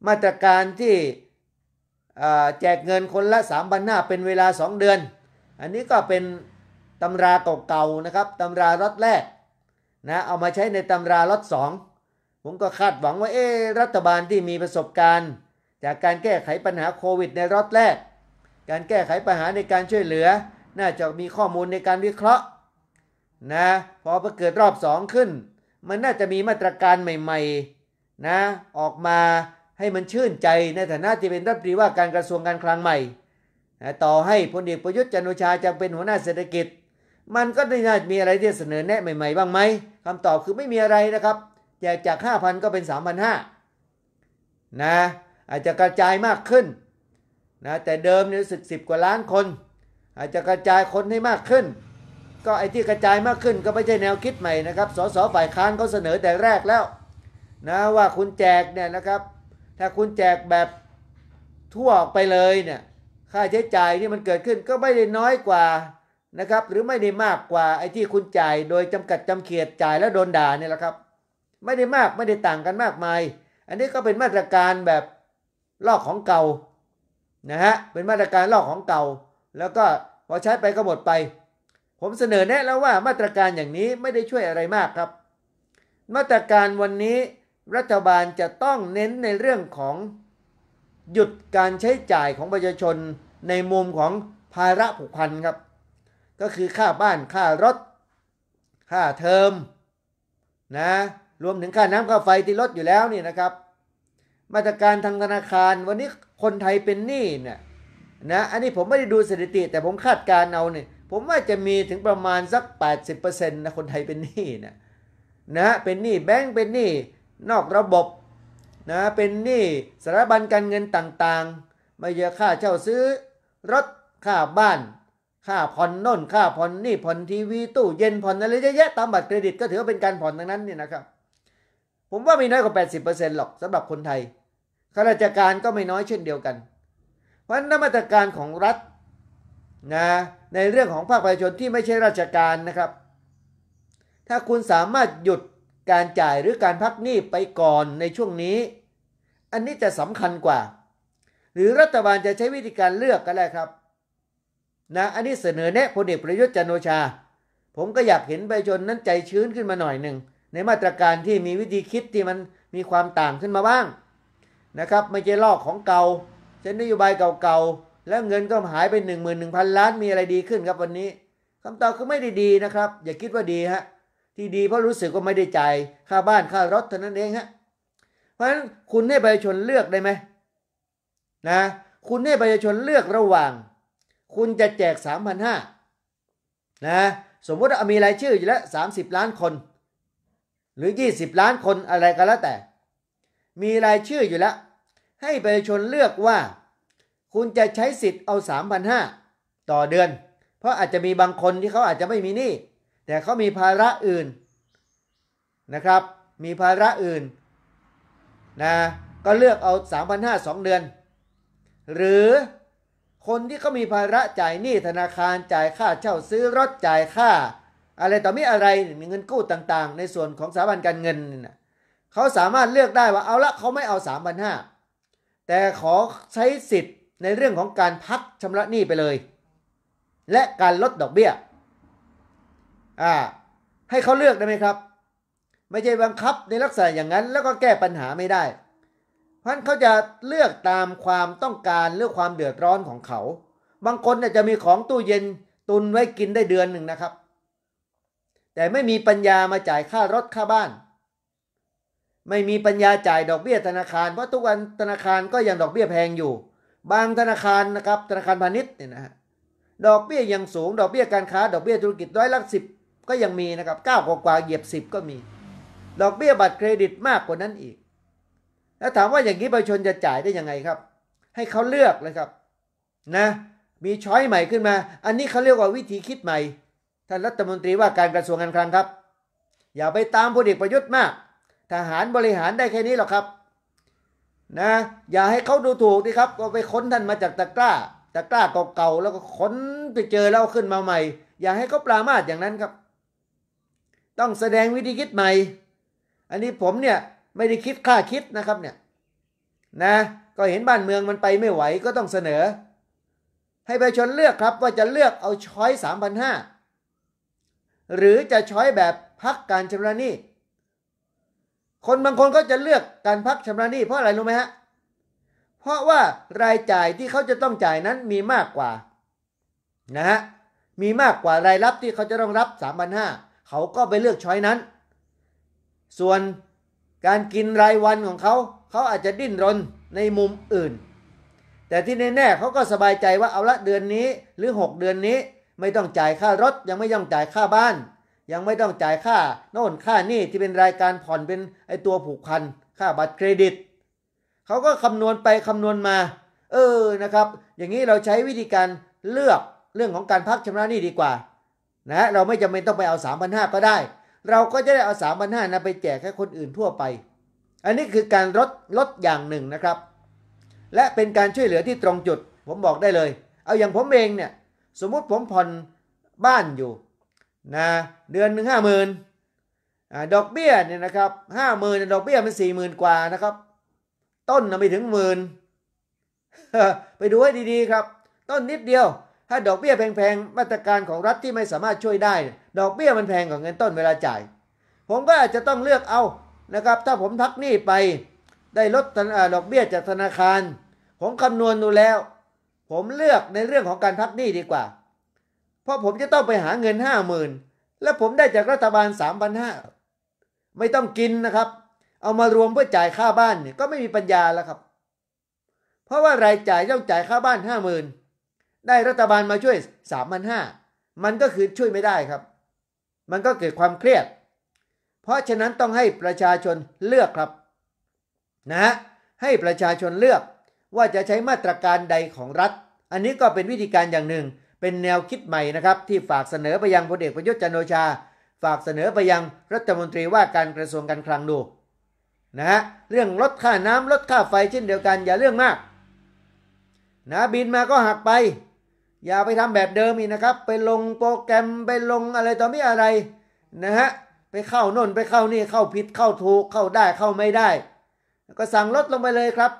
มาตรการที่แจกเงินคนละ3ามพันหน้าเป็นเวลา 2 เดือน อันนี้ก็เป็นตำราเก่าๆนะครับตำราล็อตแรกนะเอามาใช้ในตำราล็อตสองผมก็คาดหวังว่าเอ๊รัฐบาลที่มีประสบการณ์ จากการแก้ไขปัญหาโควิดในล็อตแรก การแก้ไขปัญหาในการช่วยเหลือ น่าจะมีข้อมูลในการวิเคราะห์นะพอเกิดรอบสองขึ้น มันน่าจะมีมาตรการใหม่ๆนะออกมาให้มันชื่นใจในฐานะที่เป็นรัฐมนตรีว่าการกระทรวงการคลังใหม่ต่อให้พลเอกประยุทธ์จันโอชาจะเป็นหัวหน้าเศรษฐกิจ มันก็ไม่น่ามีอะไรที่เสนอแนะใหม่ๆบ้างไหมคำตอบคือไม่มีอะไรนะครับจากจาก 5,000 ก็เป็น 3,500 นะ อาจจะกระจายมากขึ้นนะแต่เดิมเนี่ยสึกิบกว่าล้านคน อาจจะกระจายคนให้มากขึ้น ก็ไอ้ที่กระจายมากขึ้นก็ไม่ใช่แนวคิดใหม่นะครับ สสฝ่ายค้านเขาเสนอแต่แรกแล้ว นะว่าคุณแจกเนี่ยนะครับถ้าคุณแจกแบบทั่วออกไปเลยเนี่ยค่าใช้จ่ายที่มันเกิดขึ้นก็ไม่ได้น้อยกว่านะครับหรือไม่ได้มากกว่าไอ้ที่คุณจ่ายโดยจำกัดจำเขตจ่ายแล้วโดนด่าเนี่ยแหละครับ ไม่ได้มากไม่ได้ต่างกันมากมาย อันนี้ก็เป็นมาตรการแบบลอกของเก่านะฮะเป็นมาตรการลอกของเก่า แล้วก็พอใช้ไปก็หมดไป ผมเสนอแนะแล้วว่ามาตรการอย่างนี้ไม่ได้ช่วยอะไรมากครับ มาตรการวันนี้รัฐบาลจะต้องเน้นในเรื่องของหยุดการใช้จ่ายของประชาชนในมุมของภาระผูกพันครับก็คือค่าบ้านค่ารถ ค่าเทอมนะรวมถึงค่าน้ำค่าไฟที่ลดอยู่แล้วนี่นะครับ มาตรการทางธนาคารวันนี้คนไทยเป็นหนี้เนี่ยนะอันนี้ผมไม่ได้ดูสถิติแต่ผมคาดการเอาเนี่ยผมว่าจะมีถึงประมาณสัก 80%นะคนไทยเป็นหนี้นะนะเป็นหนี้แบงก์เป็นหนี้นอกระบบนะเป็นหนี้สถาบันการเงินต่างๆ ไม่เยอะค่าเช่าซื้อ รถ ค่าบ้าน ค่าผ่อนน่นค่าผ่อนนี่ผ่อนทีวีตู้เย็นผ่อนอะไรเยอะแยะตามบัตรเครดิตก็ถือว่าเป็นการผ่อนดังนั้นนี่นะครับ ผมว่าไม่น้อยกว่า 80%หรอกสำหรับคนไทยข้าราชการก็ไม่น้อยเช่นเดียวกัน เพราะนมาตรการของรัฐนะในเรื่องของภาคประชาชนที่ไม่ใช่ราชการนะครับ ถ้าคุณสามารถหยุดการจ่ายหรือการพักหนี้ไปก่อนในช่วงนี้ อันนี้จะสำคัญกว่า หรือรัฐบาลจะใช้วิธีการเลือกก็ได้ครับนะอันนี้เสนอแนะพลเอกประยุทธ์จันโอชา ผมก็อยากเห็นประชาชนนั้นใจชื้นขึ้นมาหน่อยหนึ่งในมาตรการที่มีวิธีคิดที่มันมีความต่างขึ้นมาบ้างนะครับ ไม่ใช่ลอกของเก่าเช่นนโยบายเก่าๆแล้วเงินก็หายไป1 1 0 0 0 ล้าน มีอะไรดีขึ้นครับวันนี้คำตอบคือไม่ได้ดีนะครับ อย่าคิดว่าดีฮะที่ดี เพราะรู้สึกว่าไม่ได้ใจค่าบ้านค่ารถเท่านั้นเองฮะเพราะฉะนั้นคุณให้ประชาชนเลือกได้ไหมนะคุณให้ประชาชนเลือกระหว่าง คุณจะแจก3มพันะสมมติว่ามีรายชื่ออยู่แล้ว 30 ล้านคน หรือ 20 ล้านคนอะไรก็แล้วแต่ มีรายชื่ออยู่แล้ว ให้ประชาชนเลือกว่า คุณจะใช้สิทธิ์เอา3ห้าต่อเดือน เพราะอาจจะมีบางคนที่เขาอาจจะไม่มีหนี้แต่เขามีภาระอื่นนะครับ มีภาระอื่นนะ ก็เลือกเอา 3,500 2เดือน หรือคนที่เขามีภาระจ่ายหนี้ธนาคารจ่ายค่าเช่าซื้อรถจ่ายค่า อะไรต่อมีอะไรมีเงินกู้ต่างๆ ในส่วนของสถาบันการเงินเขาสามารถเลือกได้ว่าเอาละเขาไม่เอา 3,500แต่ขอใช้สิทธิ์ในเรื่องของการพักชำระหนี้ไปเลย และการลดดอกเบี้ยอ่าให้เขาเลือกได้ไหมครับ ไม่ใช่บังคับในลักษณะอย่างนั้นแล้วก็แก้ปัญหาไม่ได้ เพราะนั้นเขาจะเลือกตามความต้องการเลือกความเดือดร้อนของเขาบางคนเนี่ยจะมีของตู้เย็นตุนไว้กินได้เดือนหนึ่งนะครับ แต่ไม่มีปัญญามาจ่ายค่ารถค่าบ้าน ไม่มีปัญญาจ่ายดอกเบี้ยธนาคารเพราะทุกวันธนาคารก็ยังดอกเบี้ยแพงอยู่ บางธนาคารนะครับธนาคารพาณิชย์เนี่ยนะฮะดอกเบี้ยยังสูงดอกเบี้ยการค้าดอกเบี้ยธุรกิจร้อยละสิบก็ยังมีนะครับเก้ากว่าเหยียบสิบก็มีดอกเบี้ยบัตรเครดิตมากกว่านั้นอีก แล้วถามว่าอย่างนี้ประชาชนจะจ่ายได้ยังไงครับ ให้เขาเลือกเลยครับ นะ มีช้อยใหม่ขึ้นมา อันนี้เขาเรียกว่าวิธีคิดใหม่ท่านรัฐมนตรีว่าการกระทรวงการคลังครับ อย่าไปตามพลเอกประยุทธ์มาก ทหารบริหารได้แค่นี้หรอกครับ นะ อย่าให้เขาดูถูกดิครับก็ไปค้นท่านมาจากตะกร้าตะกร้าเก่าๆแล้วก็ค้นไปเจอแล้วขึ้นมาใหม่ อย่าให้เขาปรามาสอย่างนั้นครับต้องแสดงวิธีคิดใหม่ อันนี้ผมเนี่ยไม่ได้คิดค่าคิดนะครับเนี่ยนะ ก็เห็นบ้านเมืองมันไปไม่ไหวก็ต้องเสนอ ให้ประชาชนเลือกครับว่าจะเลือกเอาช้อยมพันหรือจะช้อยแบบพักการชำระหนี้ คนบางคนก็จะเลือกการพักชำระหนี้ เพราะอะไรรู้ไหมฮะ เพราะว่ารายจ่ายที่เขาจะต้องจ่ายนั้นมีมากกว่านะฮะ มีมากกว่ารายรับที่เขาจะต้องรับ 3,500เขาก็ไปเลือกช้อยนั้น ส่วนการกินรายวันของเขา เขาอาจจะดิ้นรนในมุมอื่น แต่ที่แน่ๆ เขาก็สบายใจว่าเอาละเดือนนี้หรือ 6 เดือนนี้ไม่ต้องจ่ายค่ารถยังไม่ต้องจ่ายค่าบ้าน ยังไม่ต้องจ่ายค่าโน่นค่านี่ที่เป็นรายการผ่อนเป็นไอตัวผูกพันค่าบัตรเครดิต เขาก็คำนวณไปคำนวณมาเออนะครับ อย่างนี้เราใช้วิธีการเลือกเรื่องของการพักชำระหนี้ดีกว่านะเราไม่จำเป็นต้องไปเอา3ามพก็ได้ เราก็จะได้เอา3ามพนะไปแจกให้คนอื่นทั่วไป อันนี้คือการลดลดอย่างหนึ่งนะครับ และเป็นการช่วยเหลือที่ตรงจุดผมบอกได้เลย เอาอย่างผมเองเนี่ย สมมุติผมผ่อนบ้านอยู่นะเดือนหนึ่งห้าหมื่นดอกเบี้ยเนี่ยนะครับห้าหมื่นดอกเบี้ยมันสี่หมื่นกว่านะครับต้นไม่ถึงหมื่นไปดูให้ดีๆครับ ต้นนิดเดียวถ้าดอกเบี้ยแพงๆมาตรการของรัฐที่ไม่สามารถช่วยได้ ดอกเบี้ยมันแพงกว่าเงินต้นเวลาจ่าย ผมก็อาจจะต้องเลือกเอานะครับ ถ้าผมพักหนี้ไป ได้ลดดอกเบี้ยจากธนาคาร ผมคำนวณดูแล้ว ผมเลือกในเรื่องของการพักหนี้ดีกว่า เพราะผมจะต้องไปหาเงินห้าหมื่นและผมได้จากรัฐบาลสามพันห้าไม่ต้องกินนะครับ เอามารวมเพื่อจ่ายค่าบ้านเนี่ยก็ไม่มีปัญญาแล้วครับ เพราะว่ารายจ่ายต้องจ่ายค่าบ้านห้าหมื่นได้รัฐบาลมาช่วยสามพันห้ามันก็คือช่วยไม่ได้ครับ มันก็เกิดความเครียด เพราะฉะนั้นต้องให้ประชาชนเลือกครับนะให้ประชาชนเลือกว่าจะใช้มาตรการใดของรัฐ อันนี้ก็เป็นวิธีการอย่างหนึ่งเป็นแนวคิดใหม่นะครับ ที่ฝากเสนอไปยังพลเอกประยุทธ์จันโอชา ฝากเสนอไปยังรัฐมนตรีว่าการกระทรวงการคลังดูนะฮะเรื่องลดค่าน้ำลดค่าไฟเช่นเดียวกันอย่าเรื่องมากนะบินมาก็หักไปอย่าไปทำแบบเดิมอีกนะครับ ไปลงโปรแกรมไปลงอะไรต่อไม่อะไรนะฮะไปเข้าน่นไปเข้านี่เข้าผิดเข้าถูกเข้าได้เข้าไม่ได้ก็สั่งลดลงไปเลยครับ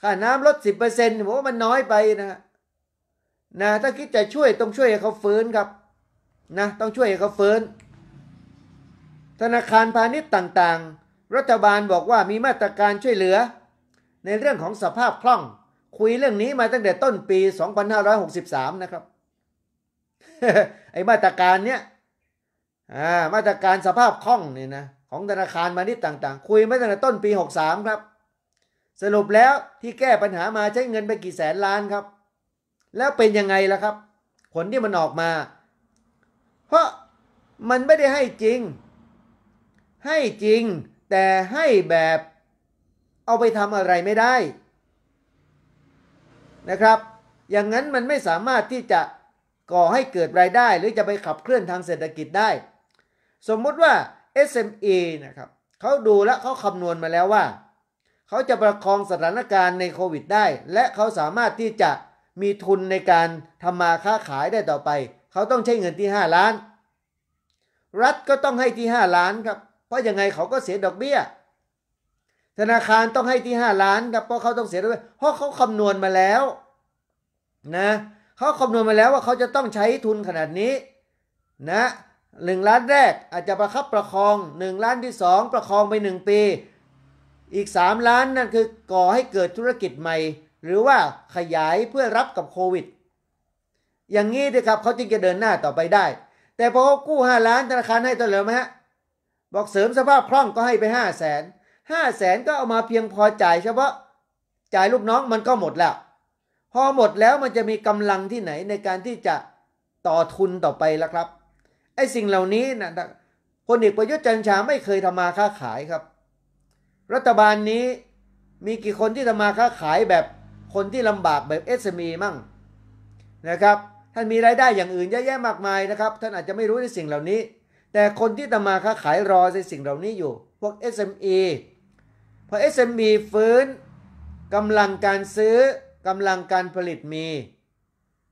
ค่าน้ำลดสิบเเปอร์ซ็นต์ผมว่ามันน้อยไปนะนะ ถ้าคิดจะช่วยต้องช่วยให้เขาฟื้นครับ นะ ต้องช่วยให้เขาฟื้น ธนาคารพาณิชย์ต่างๆ รัฐบาลบอกว่ามีมาตรการช่วยเหลือ ในเรื่องของสภาพคล่องคุยเรื่องนี้มาตั้งแต่ต้นปี 2563 นะครับ ไอ้มาตรการเนี้ยมาตรการสภาพคล่องเนี่ยนะ ของธนาคารมานิดต่างๆ คุยมาตั้งแต่ต้นปี 63 ครับ สรุปแล้วที่แก้ปัญหามาใช้เงินไปกี่แสนล้านครับ แล้วเป็นยังไงล่ะครับ ผลที่มันออกมา เพราะมันไม่ได้ให้จริง ให้จริงแต่ให้แบบเอาไปทำอะไรไม่ได้นะครับ อย่างนั้นมันไม่สามารถที่จะก่อให้เกิดรายได้ หรือจะไปขับเคลื่อนทางเศรษฐกิจได้ สมมุติว่า SME นะครับเขาดูและเขาคำนวณมาแล้วว่าเขาจะประคองสถานการณ์ในโควิดได้และเขาสามารถที่จะมีทุนในการทำมาค้าขายได้ต่อไป เขาต้องใช้เงินที่ 5 ล้าน รัฐก็ต้องให้ที่ 5 ล้านครับ เพราะยังไงเขาก็เสียดอกเบี้ยธนาคารต้องให้ที่ 5 ล้านครับเพราะเขาต้องเสียด้วย เพราะเขาคำนวณมาแล้วนะเขาคำนวณมาแล้วว่าเขาจะต้องใช้ทุนขนาดนี้นะหนึ่งล้านแรกอาจจะประคับประคอง 1 ล้านที่ 2 ประคองไป 1 ปี อีก 3 ล้านนั่นคือก่อให้เกิดธุรกิจใหม่ หรือว่าขยายเพื่อรับกับโควิด อย่างนี้นะครับเขาจึงจะเดินหน้าต่อไปได้ แต่พอเขากู้ 5 ล้านธนาคารให้ตัวเหลือไหมฮะบอกเสริมสภาพคล่องก็ให้ไป 5 0 0 0 0ห้าแสนก็เอามาเพียงพอจ่ายเฉพาะจ่ายลูกน้องมันก็หมดแล้ว พอหมดแล้วมันจะมีกำลังที่ไหนในการที่จะต่อทุนต่อไปล่ะครับ ไอ้สิ่งเหล่านี้นะพลเอกประยุทธ์จันทร์ชาไม่เคยทำมาค้าขายครับ รัฐบาลนี้มีกี่คนที่ทำมาค้าขายแบบคนที่ลำบากแบบเอสมีมั่งนะครับ ท่านมีรายได้อย่างอื่นเยอะแยะมากมายนะครับ ท่านอาจจะไม่รู้ในสิ่งเหล่านี้ แต่คนที่ทำมาค้าขายรอในสิ่งเหล่านี้อยู่ พวก SME พอ SME ฟื้นกำลังการซื้อกำลังการผลิตมี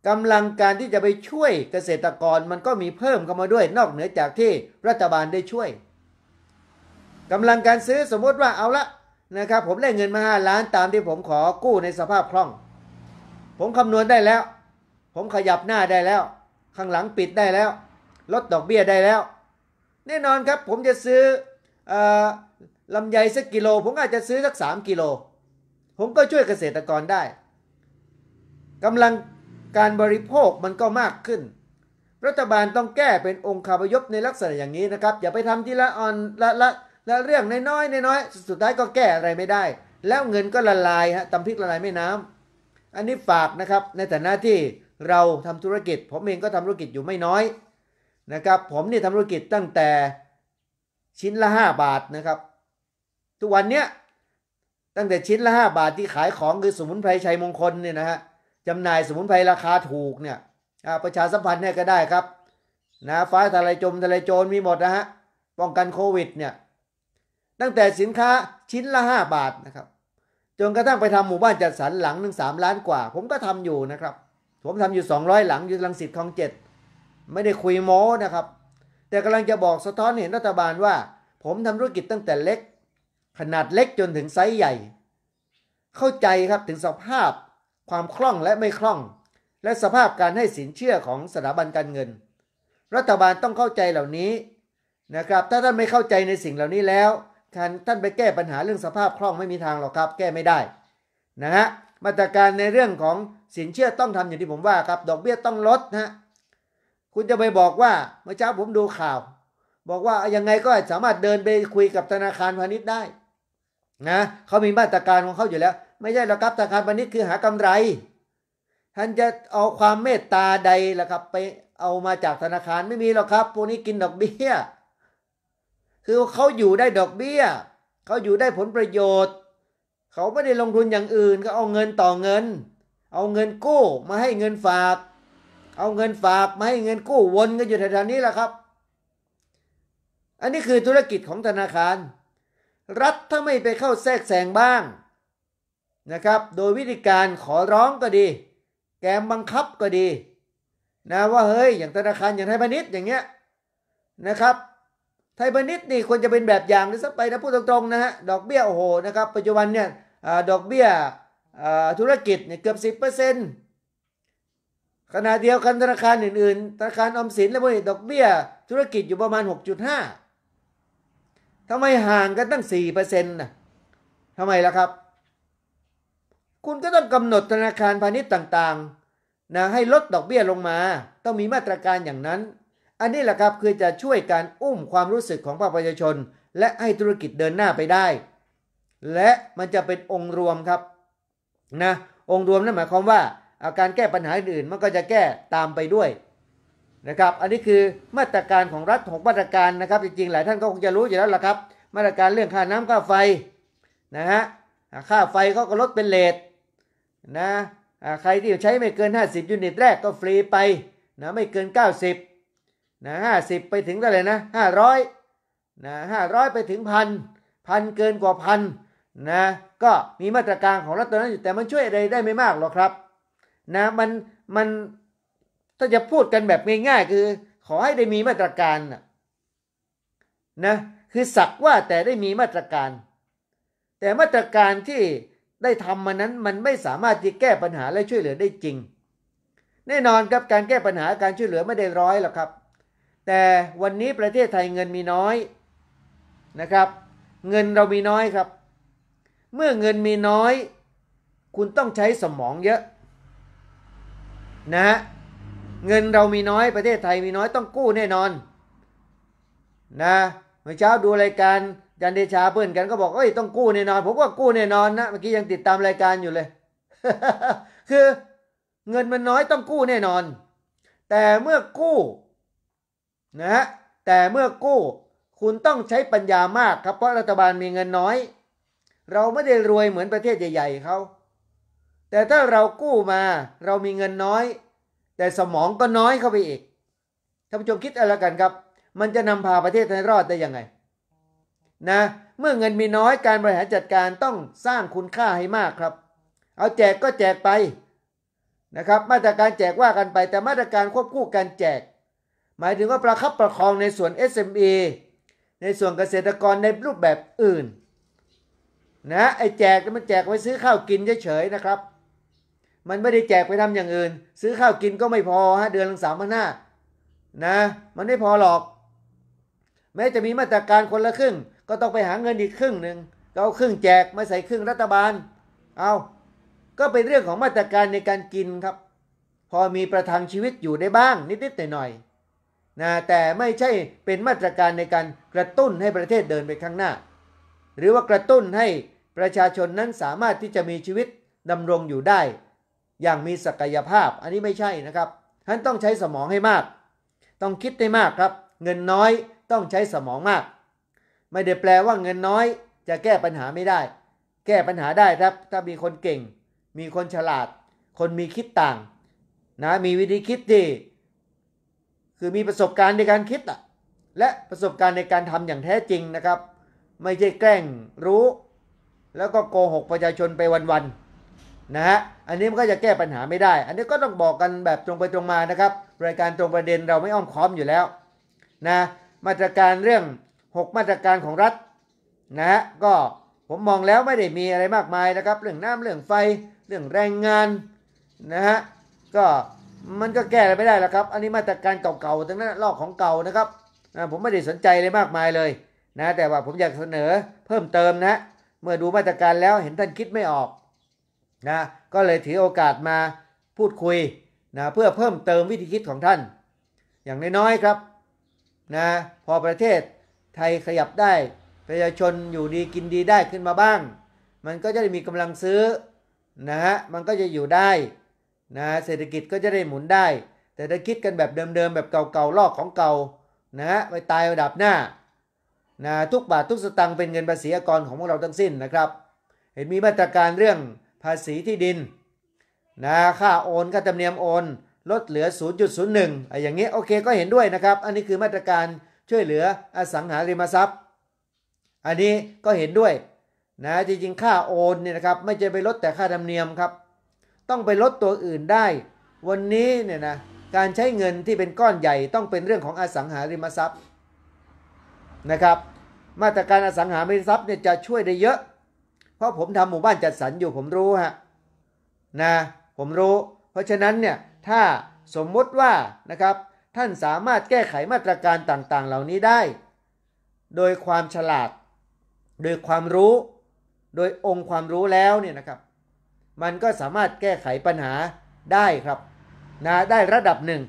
กำลังการที่จะไปช่วยเกษตรกรมันก็มีเพิ่มเข้ามาด้วยนอกเหนือจากที่รัฐบาลได้ช่วยกำลังการซื้อสมมติว่าเอาละนะครับ ผมได้เงินมา 5 ล้านตามที่ผมขอกู้ในสภาพคล่อง ผมคำนวณได้แล้ว ผมขยับหน้าได้แล้ว ข้างหลังปิดได้แล้วลดดอกเบี้ยได้แล้ว แน่นอนครับผมจะซื้ออลำไยสักกิโล ผมอาจจะซื้อสักสามกิโล ผมก็ช่วยเกษตรกรได้กำลังการบริโภคมันก็มากขึ้น รัฐบาลต้องแก้เป็นองค์คาพยพในลักษณะอย่างนี้นะครับ อย่าไปทำทีละออนละละละเรื่องน้อยๆน้อย ๆ สุดท้ายก็แก้อะไรไม่ได้ แล้วเงินก็ละลายฮะตำพริกละลายไม่น้ำอันนี้ฝากนะครับในฐานะที่เราทำธุรกิจ ผมเองก็ทำธุรกิจอยู่ไม่น้อยนะครับ ผมนี่ทำธุรกิจตั้งแต่ชิ้นละ 5 บาทนะครับทุกวันเนี้ยตั้งแต่ชิ้นละห้าบาทที่ขายของ คือสมุนไพรชัยมงคลเนี่ยนะฮะจำหน่ายสมุนไพรราคาถูกเนี่ยประชาสัมพันธ์เนี่ยก็ได้ครับนะฟ้าทะลายจมทะลายโจรมีหมดนะฮะป้องกันโควิดเนี่ยตั้งแต่สินค้าชิ้นละาบาทนะครับจนกระทั่งไปทำหมู่บ้านจัดสรรหลังหนึ่งสามล้านกว่า ผมก็ทำอยู่นะครับผมทำอยู่ 200 หลังอยู่ลังสิตคลองเจ็ดไม่ได้คุยโม้นะครับแต่กำลังจะบอกสะท้อนเห็นรัฐบาลว่า ผมทำธุรกิจตั้งแต่เล็กขนาดเล็กจนถึงไซส์ใหญ่ เข้าใจครับถึงสภาพ ความคล่องและไม่คล่อง และสภาพการให้สินเชื่อของสถาบันการเงิน รัฐบาลต้องเข้าใจเหล่านี้นะครับ ถ้าท่านไม่เข้าใจในสิ่งเหล่านี้แล้วท่านท่านไปแก้ปัญหาเรื่องสภาพคล่องไม่มีทางหรอกครับ แก้ไม่ได้นะฮะมาตรการในเรื่องของสินเชื่อต้องทำอย่างที่ผมว่าครับดอกเบี้ยต้องลดนะคุณจะไปบอกว่าเมื่อเช้าผมดูข่าว บอกว่ายังไงก็สามารถเดินไปคุยกับธนาคารพาณิชย์ได้นะเขามี มาตรการ ของเขาอยู่แล้ว ไม่ใช่ หรอก ครับ ธนาคารพาณิชย์คือหากำไร ท่าน จะ เอา ความ เมตตา ใดล่ะครับ ไป เอา มา จาก ธนาคาร ไม่มี หรอก ครับ พวกนี้ กิน ดอกเบี้ย คือเขาอยู่ ได้ ดอกเบี้ย เขาอยู่ ได้ ผล ประโยชน์ เขาไม่ได้ ลงทุน อย่าง อื่น ก็ เอา เงิน ต่อ เงิน เอา เงิน กู้ มา ให้ เงิน ฝาก เอา เงิน ฝาก มา ให้ เงิน กู้ วนกันอยู่แถวๆนี้แหละครับ อันนี้ คือธุรกิจของ ธนาคารรัฐถ้าไม่ไปเข้าแทรกแซงบ้างนะครับโดยวิธีการขอร้องก็ดี แกมบังคับก็ดีนะว่าเฮ้ย อย่างธนาคารอย่างไทยพาณิชย์อย่างเงี้ยนะครับไทยพาณิชย์นี่ควรจะเป็นแบบอย่างหรือสักไปนะพูดตรงๆนะฮะดอกเบี้ยโอ้โหนะครับปัจจุบันเนี่ยดอกเบี้ยธุรกิจเนี่ยเกือบสิเเอร์ต์ขณะเดียวกันธนาคารอื่นๆธนาคารออมสินและพวกนี้ดอกเบี้ย ธุรกิจอยู่ประมาณ 6.5ทำไมห่างกันตั้ง 4%นะ่ะ ทำไมล่ะครับ คุณก็ต้องกำหนดธนาคารพาณิชย์ต่างๆ นะ ให้ลดดอกเบี้ยลงมา ต้องมีมาตรการอย่างนั้น อันนี้แหละครับคือจะช่วยการอุ้มความรู้สึกของประชาชน และให้ธุรกิจเดินหน้าไปได้ และมันจะเป็นองค์รวมครับ นะ องค์รวมนั่นหมายความว่าอาการแก้ปัญหาอื่นมันก็จะแก้ตามไปด้วยนะครับ อันนี้คือมาตรการของรัฐของมาตรการนะครับ จริงๆหลายท่านก็คงจะรู้อยู่แล้วล่ะครับ มาตรการเรื่องค่าน้ำค่าไฟนะฮะค่าไฟเขาก็ลดเป็นเลทนะใครที่ใช้ไม่เกิน 50ยูนิตแรกก็ฟรีไปนะไม่เกิน 90นะ50 ไปถึงเท่าไหร่นะ500นะ500 ไปถึงพันพันเกินกว่าพันนะก็มีมาตรการของรัฐตอนนั้นอยู่แต่มันช่วยอะไรได้ไม่มากหรอกครับนะมันมันถ้าจะพูดกันแบบง่ายๆคือขอให้ได้มีมาตรการนะคือสักว่าแต่ได้มีมาตรการ แต่มาตรการที่ได้ทำมานั้นมันไม่สามารถที่แก้ปัญหาและช่วยเหลือได้จริง แน่นอนครับการแก้ปัญหาการช่วยเหลือไม่ได้ร้อยหรอกครับ แต่วันนี้ประเทศไทยเงินมีน้อยนะครับ เงินเรามีน้อยครับ เมื่อเงินมีน้อย คุณต้องใช้สมองเยอะ นะฮะเงินเรามีน้อยประเทศไทยมีน้อยต้องกู้แน่นอน นะเมื่อเช้าดูรายการจันเดชาเพื่อนกันก็บอกเอ้ยต้องกู้แน่นอนผมก็กู้แน่นอนนะ เมื่อกี้ยังติดตามรายการอยู่เลย คือ เงินมันน้อยต้องกู้แน่นอน แต่เมื่อกู้นะฮะแต่เมื่อกู้ คุณต้องใช้ปัญญามากครับ เพราะรัฐบาลมีเงินน้อย เราไม่ได้รวยเหมือนประเทศใหญ่ ๆเขาแต่ถ้าเรากู้มา เรามีเงินน้อยแต่สมองก็น้อยเข้าไปอีก ท่านผู้ชมคิดอะไรกันครับ มันจะนำพาประเทศไทยรอดได้ยังไงนะ เมื่อเงินมีน้อยการบริหารจัดการต้องสร้างคุณค่าให้มากครับ เอาแจกก็แจกไปนะครับ มาตรการแจกว่ากันไปแต่มาตรการควบคู่กันแจก หมายถึงว่าประคับประคองในส่วน SME ในส่วนเกษตรกรในรูปแบบอื่นนะไอ้แจกมันแจกไว้ซื้อข้าวกินเฉยๆนะครับมันไม่ได้แจกไปทำอย่างอื่น ซื้อข้าวกินก็ไม่พอฮะเดือนละสามพันห้านะ มันไม่พอหรอก แม้จะมีมาตรการคนละครึ่ง ก็ต้องไปหาเงินอีกครึ่งหนึ่งก็เอาครึ่งแจกมาใส่ครึ่งรัฐบาล เอา ก็เป็นเรื่องของมาตรการในการกินครับ พอมีประทังชีวิตอยู่ได้บ้าง นิดๆหน่อยๆนะแต่ไม่ใช่เป็นมาตรการในการกระตุ้นให้ประเทศเดินไปข้างหน้า หรือว่ากระตุ้นให้ประชาชนนั้นสามารถที่จะมีชีวิตดำรงอยู่ได้อย่างมีศักยภาพอันนี้ไม่ใช่นะครับท่านต้องใช้สมองให้มาก ต้องคิดให้มากครับ เงินน้อยต้องใช้สมองมาก ไม่ได้แปลว่าเงินน้อย จะแก้ปัญหาไม่ได้ แก้ปัญหาได้ครับถ้ามีคนเก่ง มีคนฉลาด คนมีคิดต่างนะมีวิธีคิดที่คือมีประสบการณ์ในการคิดอะและประสบการณ์ในการทำอย่างแท้จริงนะครับ ไม่ใช่แกล้งรู้ แล้วก็โกหกประชาชนไปวันๆนะฮะอันนี้มันก็จะแก้ปัญหาไม่ได้ อันนี้ก็ต้องบอกกันแบบตรงไปตรงมานะครับ รายการตรงประเด็นเราไม่อ้อมค้อมอยู่แล้วนะ มาตรการเรื่อง 6 มาตรการของรัฐนะฮะก็ผมมองแล้วไม่ได้มีอะไรมากมายนะครับ เรื่องน้ำเรื่องไฟ เรื่องแรงงานนะฮะ ก็มันก็แก้อะไรไม่ได้แล้วครับ อันนี้มาตรการเก่าๆทั้งนั้นลอกของเก่านะครับนะผมไม่ได้สนใจเลยมากมายเลยนะ แต่ว่าผมอยากเสนอเพิ่มเติมนะ เมื่อดูมาตรการแล้วเห็นท่านคิดไม่ออกนะก็เลยถือโอกาสมาพูดคุยนะเพื่อเพิ่มเติมวิธีคิดของท่าน อย่างน้อยๆครับนะพอประเทศไทยขยับได้ประชาชนอยู่ดีกินดีได้ขึ้นมาบ้าง มันก็จะได้มีกำลังซื้อนะฮะมันก็จะอยู่ได้นะเศรษฐกิจก็จะได้หมุนได้ แต่ถ้าคิดกันแบบเดิมๆแบบเก่าๆลอกของเก่านะฮะไปตายระดับหน้านะทุกบาททุกสตางค์เป็นเงินภาษีอากรของพวกเราทั้งสิ้นนะครับ เห็นมีมาตรการเรื่องภาษีที่ดินนะค่าโอนค่าธรรมเนียมโอน ลดเหลือ 0.01อ่ะอย่างนี้โอเค ก็เห็นด้วยนะครับอันนี้คือมาตรการช่วยเหลืออสังหาริมทรัพย์ อันนี้ก็เห็นด้วยนะจริงๆค่าโอนเนี่ยนะครับไม่จะไปลดแต่ค่าธรรมเนียมครับ ต้องไปลดตัวอื่นได้ วันนี้เนี่ยนะการใช้เงินที่เป็นก้อนใหญ่ต้องเป็นเรื่องของอสังหาริมทรัพย์นะครับมาตรการอสังหาริมทรัพย์เนี่ยจะช่วยได้เยอะพราะผมทำหมู่บ้านจัดสรรอยู่ผมรู้ฮะนะผมรู้ เพราะฉะนั้นเนี่ย ถ้าสมมติว่านะครับ ท่านสามารถแก้ไขมาตรการต่างๆ เหล่านี้ได้ โดยความฉลาด โดยความรู้ โดยองค์ความรู้แล้วเนี่ยนะครับมันก็สามารถแก้ไขปัญหาได้ครับนะได้ระดับหนึ่ง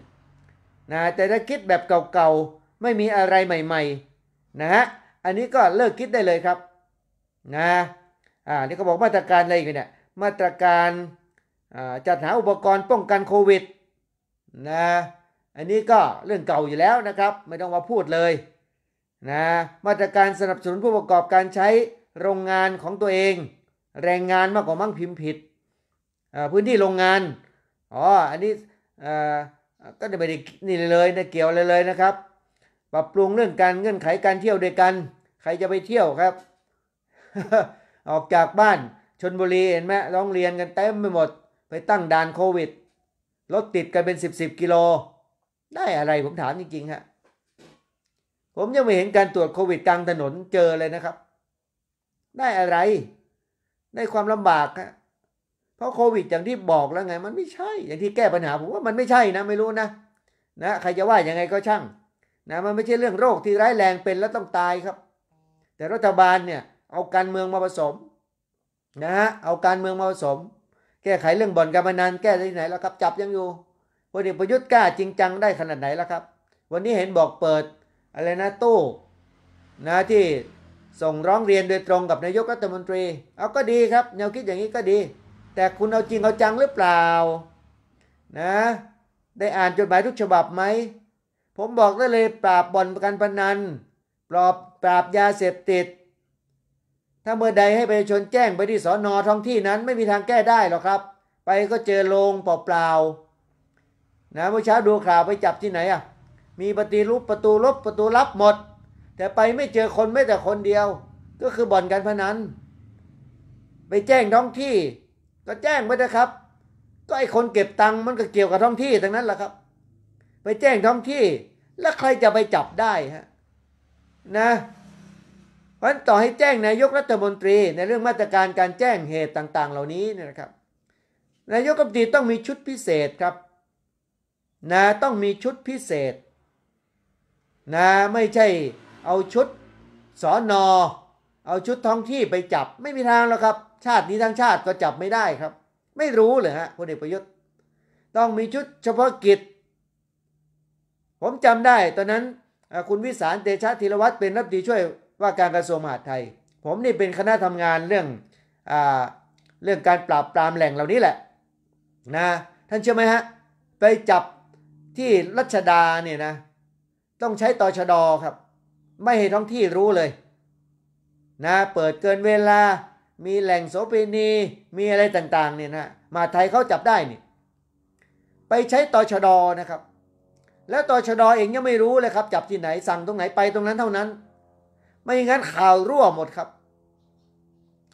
นะแต่ถ้าคิดแบบเก่าๆไม่มีอะไรใหม่ๆนะฮะอันนี้ก็เลิกคิดได้เลยครับ นะอ่านี่เขาบอกมาตรการอะไรกันเนี่ย มาตรการจัดหาอุปกรณ์ป้องกันโควิดนะ อันนี้ก็เรื่องเก่าอยู่แล้วนะครับ ไม่ต้องมาพูดเลยนะ มาตรการสนับสนุนผู้ประกอบการใช้โรงงานของตัวเอง แรงงานมากกว่ามั่งพิมพ์ผิดพื้นที่โรงงานอ๋ออันนี้ก็ไม่ได้นี่เลยนะเกี่ยวเลยเลยนะครับ ปรับปรุงเรื่องการเงื่อนไขการเที่ยวด้วยกันใครจะไปเที่ยวครับออกจากบ้านชนบุรีเห็นไหมร้องเรียนกันเต็มไปหมด ไปตั้งด่านโควิด รถติดกันเป็นสิบสิบกิโล ได้อะไรผมถามจริงๆฮะผมยังไม่เห็นการตรวจโควิดกลางถนนเจอเลยนะครับได้อะไรได้ความลำบากฮะเพราะโควิด อย่างที่บอกแล้วไง มันไม่ใช่อย่างที่แก้ปัญหาผมว่ามันไม่ใช่นะไม่รู้นะนะ ใครจะว่ายังไงก็ช่างนะมันไม่ใช่เรื่องโรคที่ร้ายแรงเป็นแล้วต้องตายครับ แต่รัฐบาลเนี่ยเอาการเมืองมาผสมนะฮะ เอาการเมืองมาผสม แก้ไขเรื่องบ่อนการพนันแก้ได้ที่ไหนแล้วครับ จับยังอยู่พลเอกประยุทธ์กล้าจริงจังได้ขนาดไหนแล้วครับ วันนี้เห็นบอกเปิดอะไรนะตู้นะที่ส่งร้องเรียนโดยตรงกับนายกรัฐมนตรี เอาก็ดีครับแนวคิดอย่างนี้ก็ดี แต่คุณเอาจริงเอาจังหรือเปล่านะ ได้อ่านจดหมายทุกฉบับไหม ผมบอกได้เลยปราบบ่อนการพนันปราบปราบยาเสพติดถ้าเมื่อใดให้ประชาชนแจ้งไปที่สอนอท้องที่นั้น ไม่มีทางแก้ได้หรอกครับ ไปก็เจอโรงเปล่าๆนะเมื่อเช้าดูข่าวไปจับที่ไหนอ่ะ มีปฏิรูปประตูลบประตูลับหมด แต่ไปไม่เจอคนไม่แต่คนเดียว ก็คือบ่อนการพนันไปแจ้งท้องที่ ก็แจ้งไปนะครับ ก็ไอคนเก็บตังค์มันก็เกี่ยวกับท้องที่ทั้งนั้นแหละครับ ไปแจ้งท้องที่ แล้วใครจะไปจับได้ฮะนะราะต่อให้แจ้งนายกรัฐมนตรีในเรื่องมาตรการการแจ้งเหตุต่างๆเหล่านี้นะครับนายกรัฐมนตรีต้องมีชุดพิเศษครับนะต้องมีชุดพิเศษนะไม่ใช่เอาชุดสอนอเอาชุดท้องที่ไปจับไม่มีทางหรอกครับ ชาตินี้ทั้งชาติก็จับไม่ได้ครับ ไม่รู้เลยฮะพลเอกประยุทธ์ต้องมีชุดเฉพาะกิจ ผมจำได้ ตอนนั้นคุณวิสารเตชะธีรวัตรเป็นรัฐมนตรีช่วยว่าการกระทรวงมหาดไทย ผมนี่เป็นคณะทำงานเรื่องอเรื่องการปราบปรามแหล่งเหล่านี้แหละนะท่านเชื่อไหมฮะ ไปจับที่รัชดาเนี่ยนะ ต้องใช้ตอชดอครับไม่ให้ท้องที่รู้เลยนะเปิดเกินเวลา มีแหล่งโสเภณีมีอะไรต่างๆเนี่ยนะมาไทยเขาจับได้นี่ไปใช้ตอชดอนะครับ แล้วตอชดอเองยังไม่รู้เลยครับจับที่ไหนสั่งตรงไหนไปตรงนั้นเท่านั้นไม่อย่างนั้นข่าวรั่วหมดครับ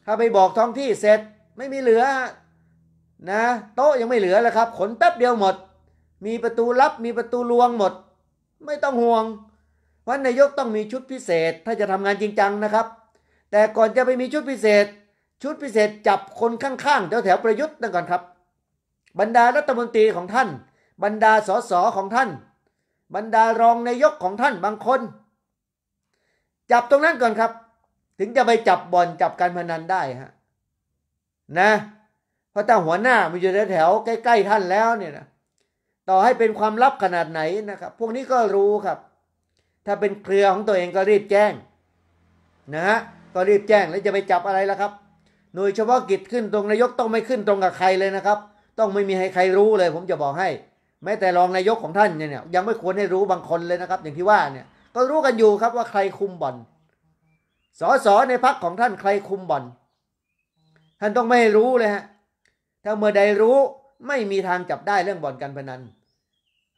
ถ้าไปบอกท้องที่เสร็จไม่มีเหลือนะ โต๊ะยังไม่เหลือแล้วครับ ขนแป๊บเดียวหมด มีประตูลับมีประตูลวงหมด ไม่ต้องห่วง วันนายกต้องมีชุดพิเศษถ้าจะทำงานจริงจังนะครับ แต่ก่อนจะไปมีชุดพิเศษ ชุดพิเศษจับคนข้างๆแถวๆประยุทธ์นั่นก่อนครับ บรรดารัฐมนตรีของท่าน บรรดาสสของท่าน บรรดารองนายกของท่านบางคนจับตรงนั้นก่อนครับ ถึงจะไปจับบอลจับการพนันได้ฮะนะ เพราะถ้าหัวหน้ามันอยู่แถวใกล้ๆท่านแล้วเนี่ยนะต่อให้เป็นความลับขนาดไหนนะครับ พวกนี้ก็รู้ครับ ถ้าเป็นเครือของตัวเองก็รีบแจ้ง นะฮะก็รีบแจ้ง แล้ว จะไปจับอะไรล่ะครับ หน่วยเฉพาะกิจขึ้นตรงนายกต้องไม่ขึ้นตรงกับใครเลยนะครับ ต้องไม่มีให้ใครรู้เลย ผมจะบอกให้ แม้แต่รองนายกของท่านเนี่ย ยังไม่ควรให้รู้บางคนเลยนะครับ อย่างที่ว่าเนี่ย็รู้กันอยู่ครับว่าใครคุมบ่อน สสในพักของท่านใครคุมบ่อน ท่านต้องไม่รู้เลยฮะ ถ้าเมื่อใดรู้ไม่มีทางจับได้เรื่องบ่อนการพนัน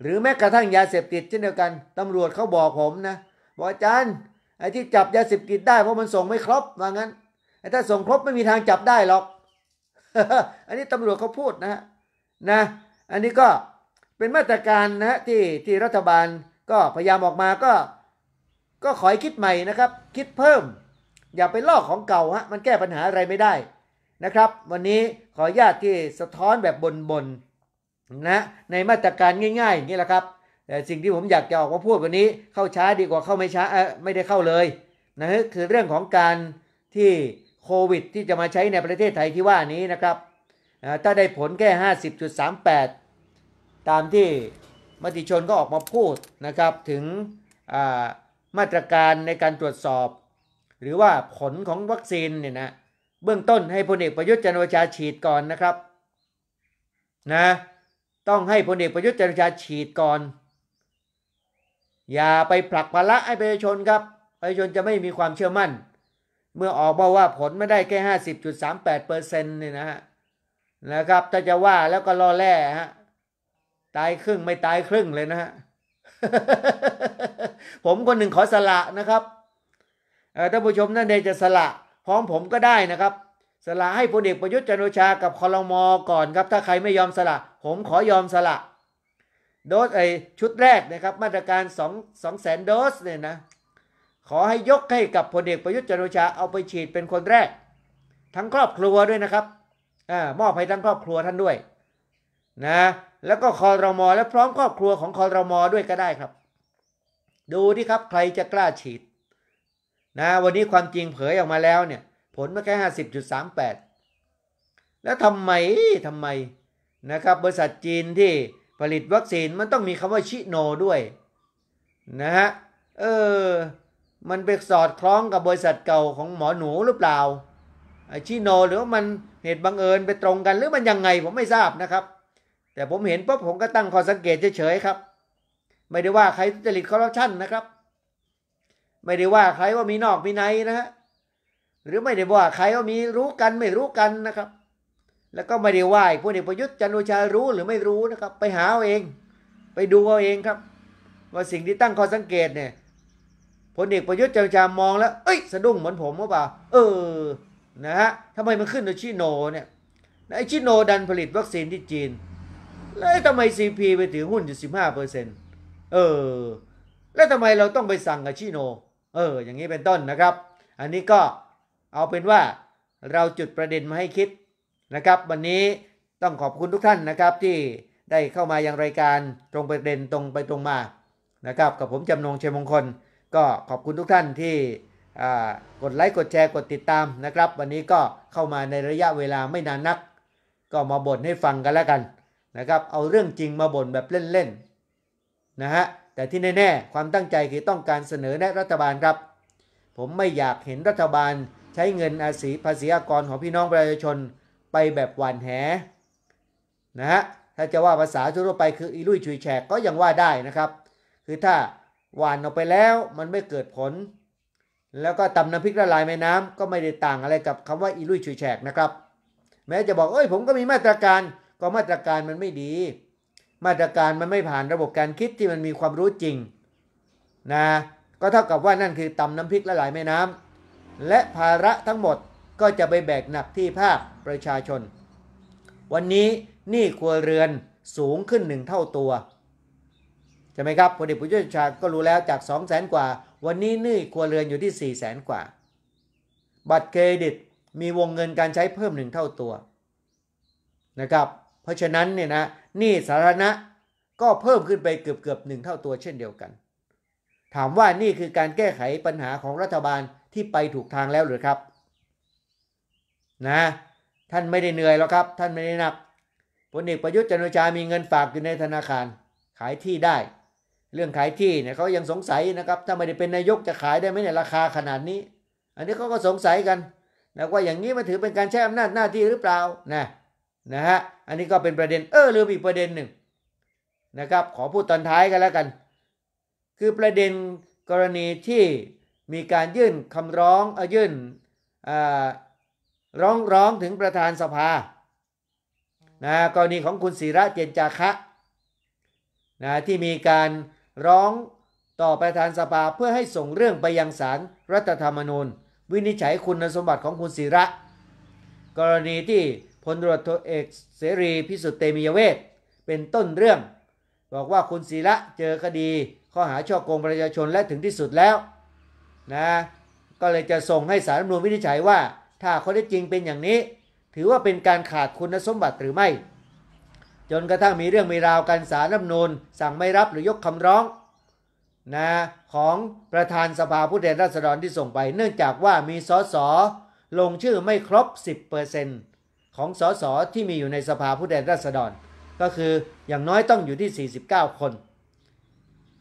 หรือแม้กระทั่งยาเสพติดเช่นเดียวกันตำรวจเขาบอกผมนะบอกอาจารย์ ไอ้ที่จับยาเสพติดได้ เพราะมันส่งไม่ครบว่างั้นไอ้ถ้าส่งครบไม่มีทางจับได้หรอกอันนี้ตำรวจเขาพูดนะนะอันนี้ก็เป็นมาตรการนะ ที่ที่รัฐบาลก็พยายามออกมาก็ก็ขอให้คิดใหม่นะครับ คิดเพิ่ม อย่าไปลอกของเก่าฮะมันแก้ปัญหาอะไรไม่ได้นะครับ วันนี้ขอญาตที่สะท้อนแบบบนๆนะในมาตรการง่ายๆอย่างนี้แหละครับแต่สิ่งที่ผมอยากจะออกมาพูดวันนี้ เข้าช้าดีกว่าเข้าไม่ช้าไม่ได้เข้าเลยนะคือเรื่องของการที่โควิด ที่จะมาใช้ในประเทศไทยที่ว่านี้นะครับถ้าได้ผลแค่50.38 ตามที่มติชนก็ออกมาพูดนะครับถึงอ่ามาตรการในการตรวจสอบ หรือว่าผลของวัคซีนเนี่ยนะเบื้องต้นให้พลเอกประยุทธ์จันโอชาฉีดก่อนนะครับนะ ต้องให้พลเอกประยุทธ์จันโอชาฉีดก่อน อย่าไปผลักภาระให้ประชาชนครับประชาชนจะไม่มีความเชื่อมั่น เมื่อออกมาว่าผลไม่ได้แค่ห้าสิบจุดสามแปดเปอร์เซ็นต์เนี่ยนะฮะนะครับถ้าจะว่าแล้วก็รอแร่ฮะตายครึ่งไม่ตายครึ่งเลยนะฮะผมคนหนึ่งขอสละ นะครับท่านผู้ชมท่านใดจะสละ พร้อม ผมก็ได้นะครับ สละ ให้พลเอกประยุทธ์จันโอชากับคอรมอ ก่อนครับ ถ้าใครไม่ยอมสละ ผม ขอยอมสละ โดสไอชุดแรกนะครับ มาตรการ2 2แสนโดสเนี่ยนะ ขอให้ยกให้กับพลเอกประยุทธ์จันโอชา เอาไปฉีดเป็นคนแรก ทั้งครอบครัวด้วยนะครับอมอบให้ทั้งครอบครัวท่านด้วย นะแล้วก็คอรมอและพร้อมครอบครัวของคอรมอด้วยก็ได้ครับ ดูที่ครับใครจะกล้าฉีด นะวันนี้ความจริงเผยออกมาแล้วเนี่ย ผลมาแค่ห้าสิบจุดสามแปดแล้วทำไมทำไมนะครับ บริษัทจีนที่ผลิตวัคซีนมันต้องมีคำว่าชิโนด้วย นะฮะเออมันไปสอดคล้องกับบริษัทเก่าของหมอหนูหรือเปล่าชิโนหรือว่ามันเหตุบังเอิญไปตรงกัน หรือมันยังไงผมไม่ทราบนะครับแต่ผมเห็นปุ๊บผมก็ตั้งข้อสังเกตเฉยๆครับ ไม่ได้ว่าใครจริตคอร์รัปชันนะครับ ไม่ได้ว่าใครว่ามีนอกมีในนะฮะ หรือไม่ได้ว่าใครว่ามีรู้กันไม่รู้กันนะครับ แล้วก็ไม่ได้ว่าพวกเอกประยุทธ์จันโอชารู้หรือไม่รู้นะครับ ไปหาเอาเอง ไปดูเอาเองครับว่าสิ่งที่ตั้งข้อสังเกตเนี่ย พลเอกประยุทธ์จันโอชามองแล้ว เอ้ยสะดุ้งเหมือนผมหรือเปล่า เออ นะฮะทำไมมันขึ้นโดยชิโนเนี่ย ไอชิโนดันผลิตวัคซีนที่จีนแล้วทำไมซีพีไปถือหุ้นอยู่สิบห้าเปอร์เซ็นต์เออ แล้วทำไมเราต้องไปสั่งกับชิโน เออ อย่างนี้เป็นต้นนะครับ อันนี้ก็เอาเป็นว่าเราจุดประเด็นมาให้คิดนะครับ วันนี้ต้องขอบคุณทุกท่านนะครับที่ได้เข้ามายังรายการตรงประเด็นตรงไปตรงมานะครับ กับผมจำนงเชยมงคล ก็ขอบคุณทุกท่านที่กดไลค์กดแชร์กดติดตามนะครับ วันนี้ก็เข้ามาในระยะเวลาไม่นานนัก ก็มาบ่นให้ฟังกันแล้วกันนะครับเอาเรื่องจริงมาบ่นแบบเล่นๆนะฮะแต่ที่แน่ ๆ ความตั้งใจคือต้องการเสนอแนะรัฐบาลครับ ผมไม่อยากเห็นรัฐบาลใช้เงินอาศีภาษีอากรของพี่น้องประชาชนไปแบบหวานแหนะฮะถ้าจะว่าภาษาทั่วไปคืออีลุยชุยแฉกก็ยังว่าได้นะครับ คือถ้าหวานออกไปแล้วมันไม่เกิดผล แล้วก็ตำน้ำพริกละลายในน้ำก็ไม่ได้ต่างอะไรกับคำว่าอีลุยชุยแฉกนะครับแม้จะบอกเอ้ยผมก็มีมาตรการก็มาตรการมันไม่ดี มาตรการมันไม่ผ่านระบบการคิดที่มันมีความรู้จริงนะก็เท่ากับว่านั่นคือตำน้ำพริกละลายแม่น้ำและภาระทั้งหมดก็จะไปแบกหนักที่ภาคประชาชน วันนี้หนี้ครัวเรือนสูงขึ้นหนึ่งเท่าตัวใช่ไหมครับพลเอกประยุทธ์ชาก็รู้แล้วจาก 2 0 0แสนกว่า วันนี้หนี้ครัวเรือนอยู่ที่ 4 0 0แสนกว่า บัตรเครดิตมีวงเงินการใช้เพิ่มหนึ่งเท่าตัวนะครับเพราะฉะนั้นเนี่ยนะหนี้สาธารณะก็เพิ่มขึ้นไปเกือบเกือบหนึ่งเท่าตัวเช่นเดียวกัน ถามว่านี่คือการแก้ไขปัญหาของรัฐบาลที่ไปถูกทางแล้วหรือครับ นะ ท่านไม่ได้เหนื่อยแล้วครับ ท่านไม่ได้นักพลเอกประยุทธ์จันโอชามีเงินฝากอยู่ในธนาคาร ขายที่ได้ เรื่องขายที่เนี่ยเขายังสงสัยนะครับ ถ้าไม่ได้เป็นนายกจะขายได้ไหมเนี่ยราคาขนาดนี้ อันนี้เขาก็สงสัยกันนะว่าอย่างนี้มันถือเป็นการใช้อำนาจหน้าที่หรือเปล่านะนะฮะอันนี้ก็เป็นประเด็นเออลืมอีกประเด็นหนึ่งนะครับขอพูดตอนท้ายกันแล้วกัน คือประเด็นกรณีที่มีการยื่นคำร้องอยื่นร้องร้องถึงประธานสภานะกรณีของคุณศิระเจนจาคะนะที่มีการร้องต่อประธานสภาเพื่อให้ส่งเรื่องไปยังศาลรรัฐธรรมนูญวินิจฉัยคุณสมบัติของคุณศิระ กรณีที่พลตรวจเอกเสรี พิสุทธิ์เตมียเวทเป็นต้นเรื่อง บอกว่าคุณศิระเจอคดี ข้อหา ช่อโกง ประชาชนและถึงที่สุดแล้วนะก็เลยจะส่งให้สารรัฐมนูลวินิจฉัยว่า ถ้าข้อเท็จจริงเป็นอย่างนี้ ถือว่าเป็นการขาดคุณสมบัติหรือไม่ จนกระทั่งมีเรื่องมีราวกันสารรัฐมนูลสั่งไม่รับหรือยกคำร้องนะของประธานสภาผู้แทนราษฎรที่ส่งไป เนื่องจากว่ามีสสลงชื่อไม่ครบ10%เของสสที่มีอยู่ในสภาผู้แทนราษฎร ก็คืออย่างน้อยต้องอยู่ที่ 49 คน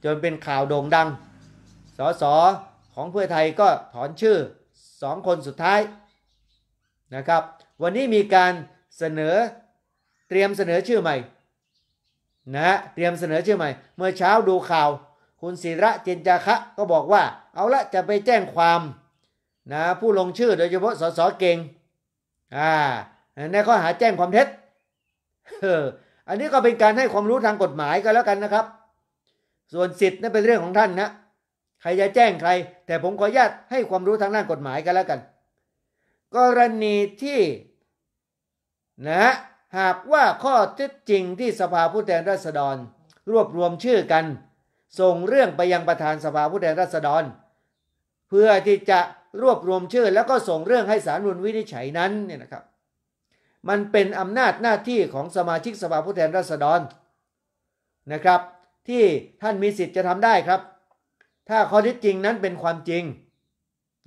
จนเป็นข่าวโด่งดังสสของเพื่อไทยก็ถอนชื่อ 2 คนสุดท้ายนะครับ วันนี้มีการเสนอเตรียมเสนอชื่อใหม่นะะเตรียมเสนอชื่อใหม่ เมื่อเช้าดูข่าวคุณศิระเจนจาคะ ก็บอกว่าเอาละจะไปแจ้งความ นะผู้ลงชื่อโดยเฉพาะสสเก่งอ่าในข้อหาแจ้งความเท็จอันนี้ก็เป็นการให้ความรู้ทางกฎหมายก็แล้วกันนะครับ ส่วนสิทธิ์นั่นเป็นเรื่องของท่านนะ ใครจะแจ้งใคร แต่ผมขออนุญาตให้ความรู้ทางด้านกฎหมายกันแล้วกัน กรณีที่นะ หากว่าข้อเท็จจริงที่สภาผู้แทนราษฎร รวบรวมชื่อกัน ส่งเรื่องไปยังประธานสภาผู้แทนราษฎร เพื่อที่จะรวบรวมชื่อ แล้วก็ส่งเรื่องให้สารนุนวินิจฉัยนั้นเนี่ยนะครับมันเป็นอำนาจหน้าที่ของสมาชิกสภาผู้แทนราษฎรนะครับ ที่ท่านมีสิทธิ์จะทำได้ครับ ถ้าข้อที่จริงนั้นเป็นความจริง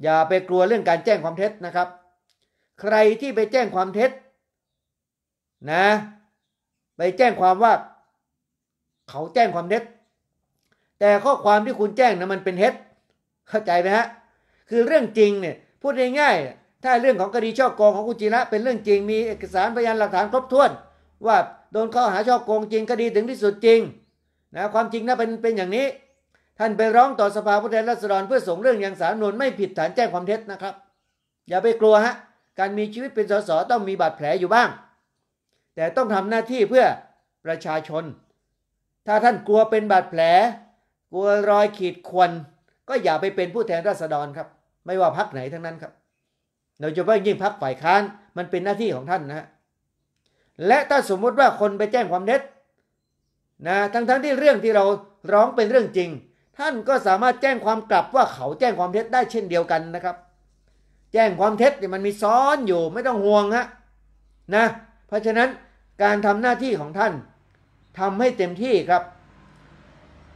อย่าไปกลัวเรื่องการแจ้งความเท็จนะครับ ใครที่ไปแจ้งความเท็จนะ ไปแจ้งความว่า เขาแจ้งความเท็จแต่ข้อความที่คุณแจ้งนะมันเป็นเท็จเข้าใจไหมฮะคือเรื่องจริงเนี่ยพูดง่ายๆถ้าเรื่องของคดีช่อโกงของคุณจีนะ เป็นเรื่องจริงมีเอกสารพยานหลักฐานครบถ้วน ว่าโดนข้อหาช่อโกงจริงคดีถึงที่สุดจริงนะความจริงนะเป็นเป็นอย่างนี้ ท่านไปร้องต่อสภาผู้แทนราษฎรเพื่อส่งเรื่องยังสารนวนไม่ผิดฐานแจ้งความเท็จนะครับ อย่าไปกลัวฮะการมีชีวิตเป็นสสต้องมีบาดแผลอยู่บ้าง แต่ต้องทำหน้าที่เพื่อประชาชน ถ้าท่านกลัวเป็นบาดแผล กลัวรอยขีดควนก็อย่าไปเป็นผู้แทนราษฎรครับ ไม่ว่าพักไหนทั้งนั้นครับโดยเฉพาะยิ่งพักฝ่ายค้านมันเป็นหน้าที่ของท่านนะ และถ้าสมมุติว่าคนไปแจ้งความเท็จนะทั้งๆทที่เรื่องที่เราร้องเป็นเรื่องจริง ท่านก็สามารถแจ้งความกลับว่าเขาแจ้งความเท็จได้เช่นเดียวกันนะครับ แจ้งความเท็จเนี่ยมันมีซ้อนอยู่ ไม่ต้องห่วงฮะนะ เพราะฉะนั้นการทำหน้าที่ของท่าน ทำให้เต็มที่ครับ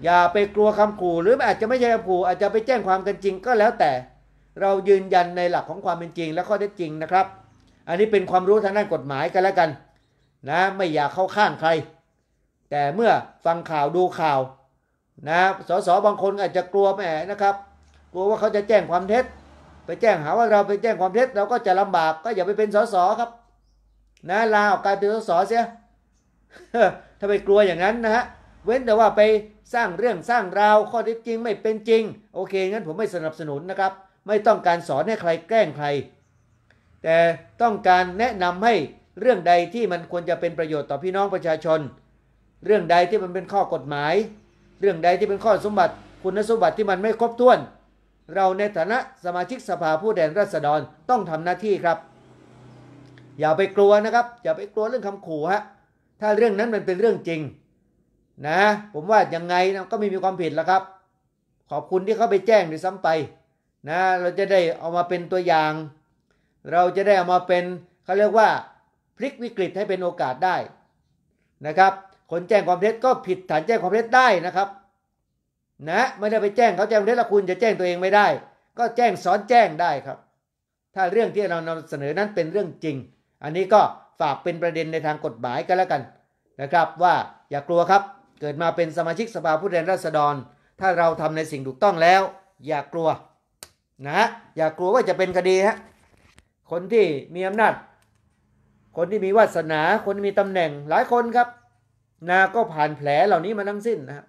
อย่าไปกลัวคำขู่หรืออาจจะไม่ใช่คำขู่อาจจะไปแจ้งความกันจริงก็แล้วแต่เรายืนยันในหลักของความเป็นจริงและข้อเท็จจริงนะครับ อันนี้เป็นความรู้ทางด้านกฎหมายกันแล้วกัน นะ ไม่อยากเข้าข้างใคร แต่เมื่อฟังข่าวดูข่าวนะสสบางคนอาจจะกลัวแหมนะครับ กลัวว่าเขาจะแจ้งความเท็จ ไปแจ้งหาว่าเราไปแจ้งความเท็จเราก็จะลำบากก็อย่าไปเป็นสสครับ นะลาออกกลายเป็นสสเสียถ้าไปกลัวอย่างนั้นนะฮะเว้นแต่ว่าไปสร้างเรื่องสร้างราวข้อเท็จจริงไม่เป็นจริง โอเคงั้นผมไม่สนับสนุนนะครับไม่ต้องการสอนให้ใครแกล้งใคร แต่ต้องการแนะนำให้เรื่องใดที่มันควรจะเป็นประโยชน์ต่อพี่น้องประชาชน เรื่องใดที่มันเป็นข้อกฎหมาย เรื่องใดที่เป็นข้อสมบัติ คุณสมบัติที่มันไม่ครบถ้วน เราในฐานะสมาชิกสภาผู้แทนราษฎรต้องทำหน้าที่ครับ อย่าไปกลัวนะครับอย่าไปกลัวเรื่องคำขู่ฮะถ้าเรื่องนั้นมันเป็นเรื่องจริง นะ ผมว่ายังไงก็ไม่มีความผิดแล้วครับ ขอบคุณที่เขาไปแจ้งด้วยซ้ำไปนะ เราจะได้เอามาเป็นตัวอย่าง เราจะได้เอามาเป็นเขาเรียกว่าพลิกวิกฤตให้เป็นโอกาสได้นะครับคนแจ้งความเท็จก็ผิดฐานแจ้งความเท็จได้นะครับ นะ ไม่ได้ไปแจ้งเขาแจ้งเท็จแล้วคุณจะแจ้งตัวเองไม่ได้ ก็แจ้งสอนแจ้งได้ครับ ถ้าเรื่องที่เรานำเสนอนั้นเป็นเรื่องจริง อันนี้ก็ฝากเป็นประเด็นในทางกฎหมายกันแล้วกันนะครับ ว่าอย่ากลัวครับ เกิดมาเป็นสมาชิกสภาผู้แทนราษฎร ถ้าเราทำในสิ่งถูกต้องแล้ว อย่ากลัวนะฮะอย่ากลัวว่าจะเป็นคดีฮะคนที่มีอำนาจคนที่มีวาสนาคนที่มีตำแหน่งหลายคนครับนาก็ผ่านแผลเหล่านี้มาทั้งสิ้นนะ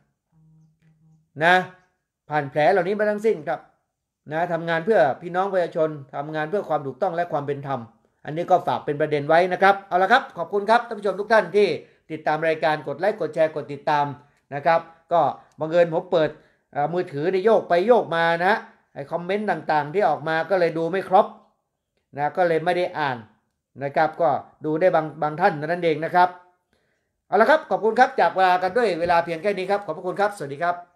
นะ ผ่านแผลเหล่านี้มาทั้งสิ้นครับนะทำงานเพื่อพี่น้องประชาชนทำงานเพื่อความถูกต้องและความเป็นธรรม อันนี้ก็ฝากเป็นประเด็นไว้นะครับเอาละครับ ขอบคุณครับท่านผู้ชมทุกท่านที่ติดตามรายการกดไลค์กดแชร์กดติดตามนะครับ ก็บังเอิญผมเปิดมือถือในโยกไปโยกมานะไอ้คอมเมนต์ต่าง ๆ ที่ออกมาก็เลยดูไม่ครบนะก็เลยไม่ได้อ่านนะครับ ก็ดูได้บางบางท่านนั่นเองนะครับ เอาละครับขอบคุณครับจากเวลากันด้วยเวลาเพียงแค่นี้ครับ ขอบพระคุณครับสวัสดีครับ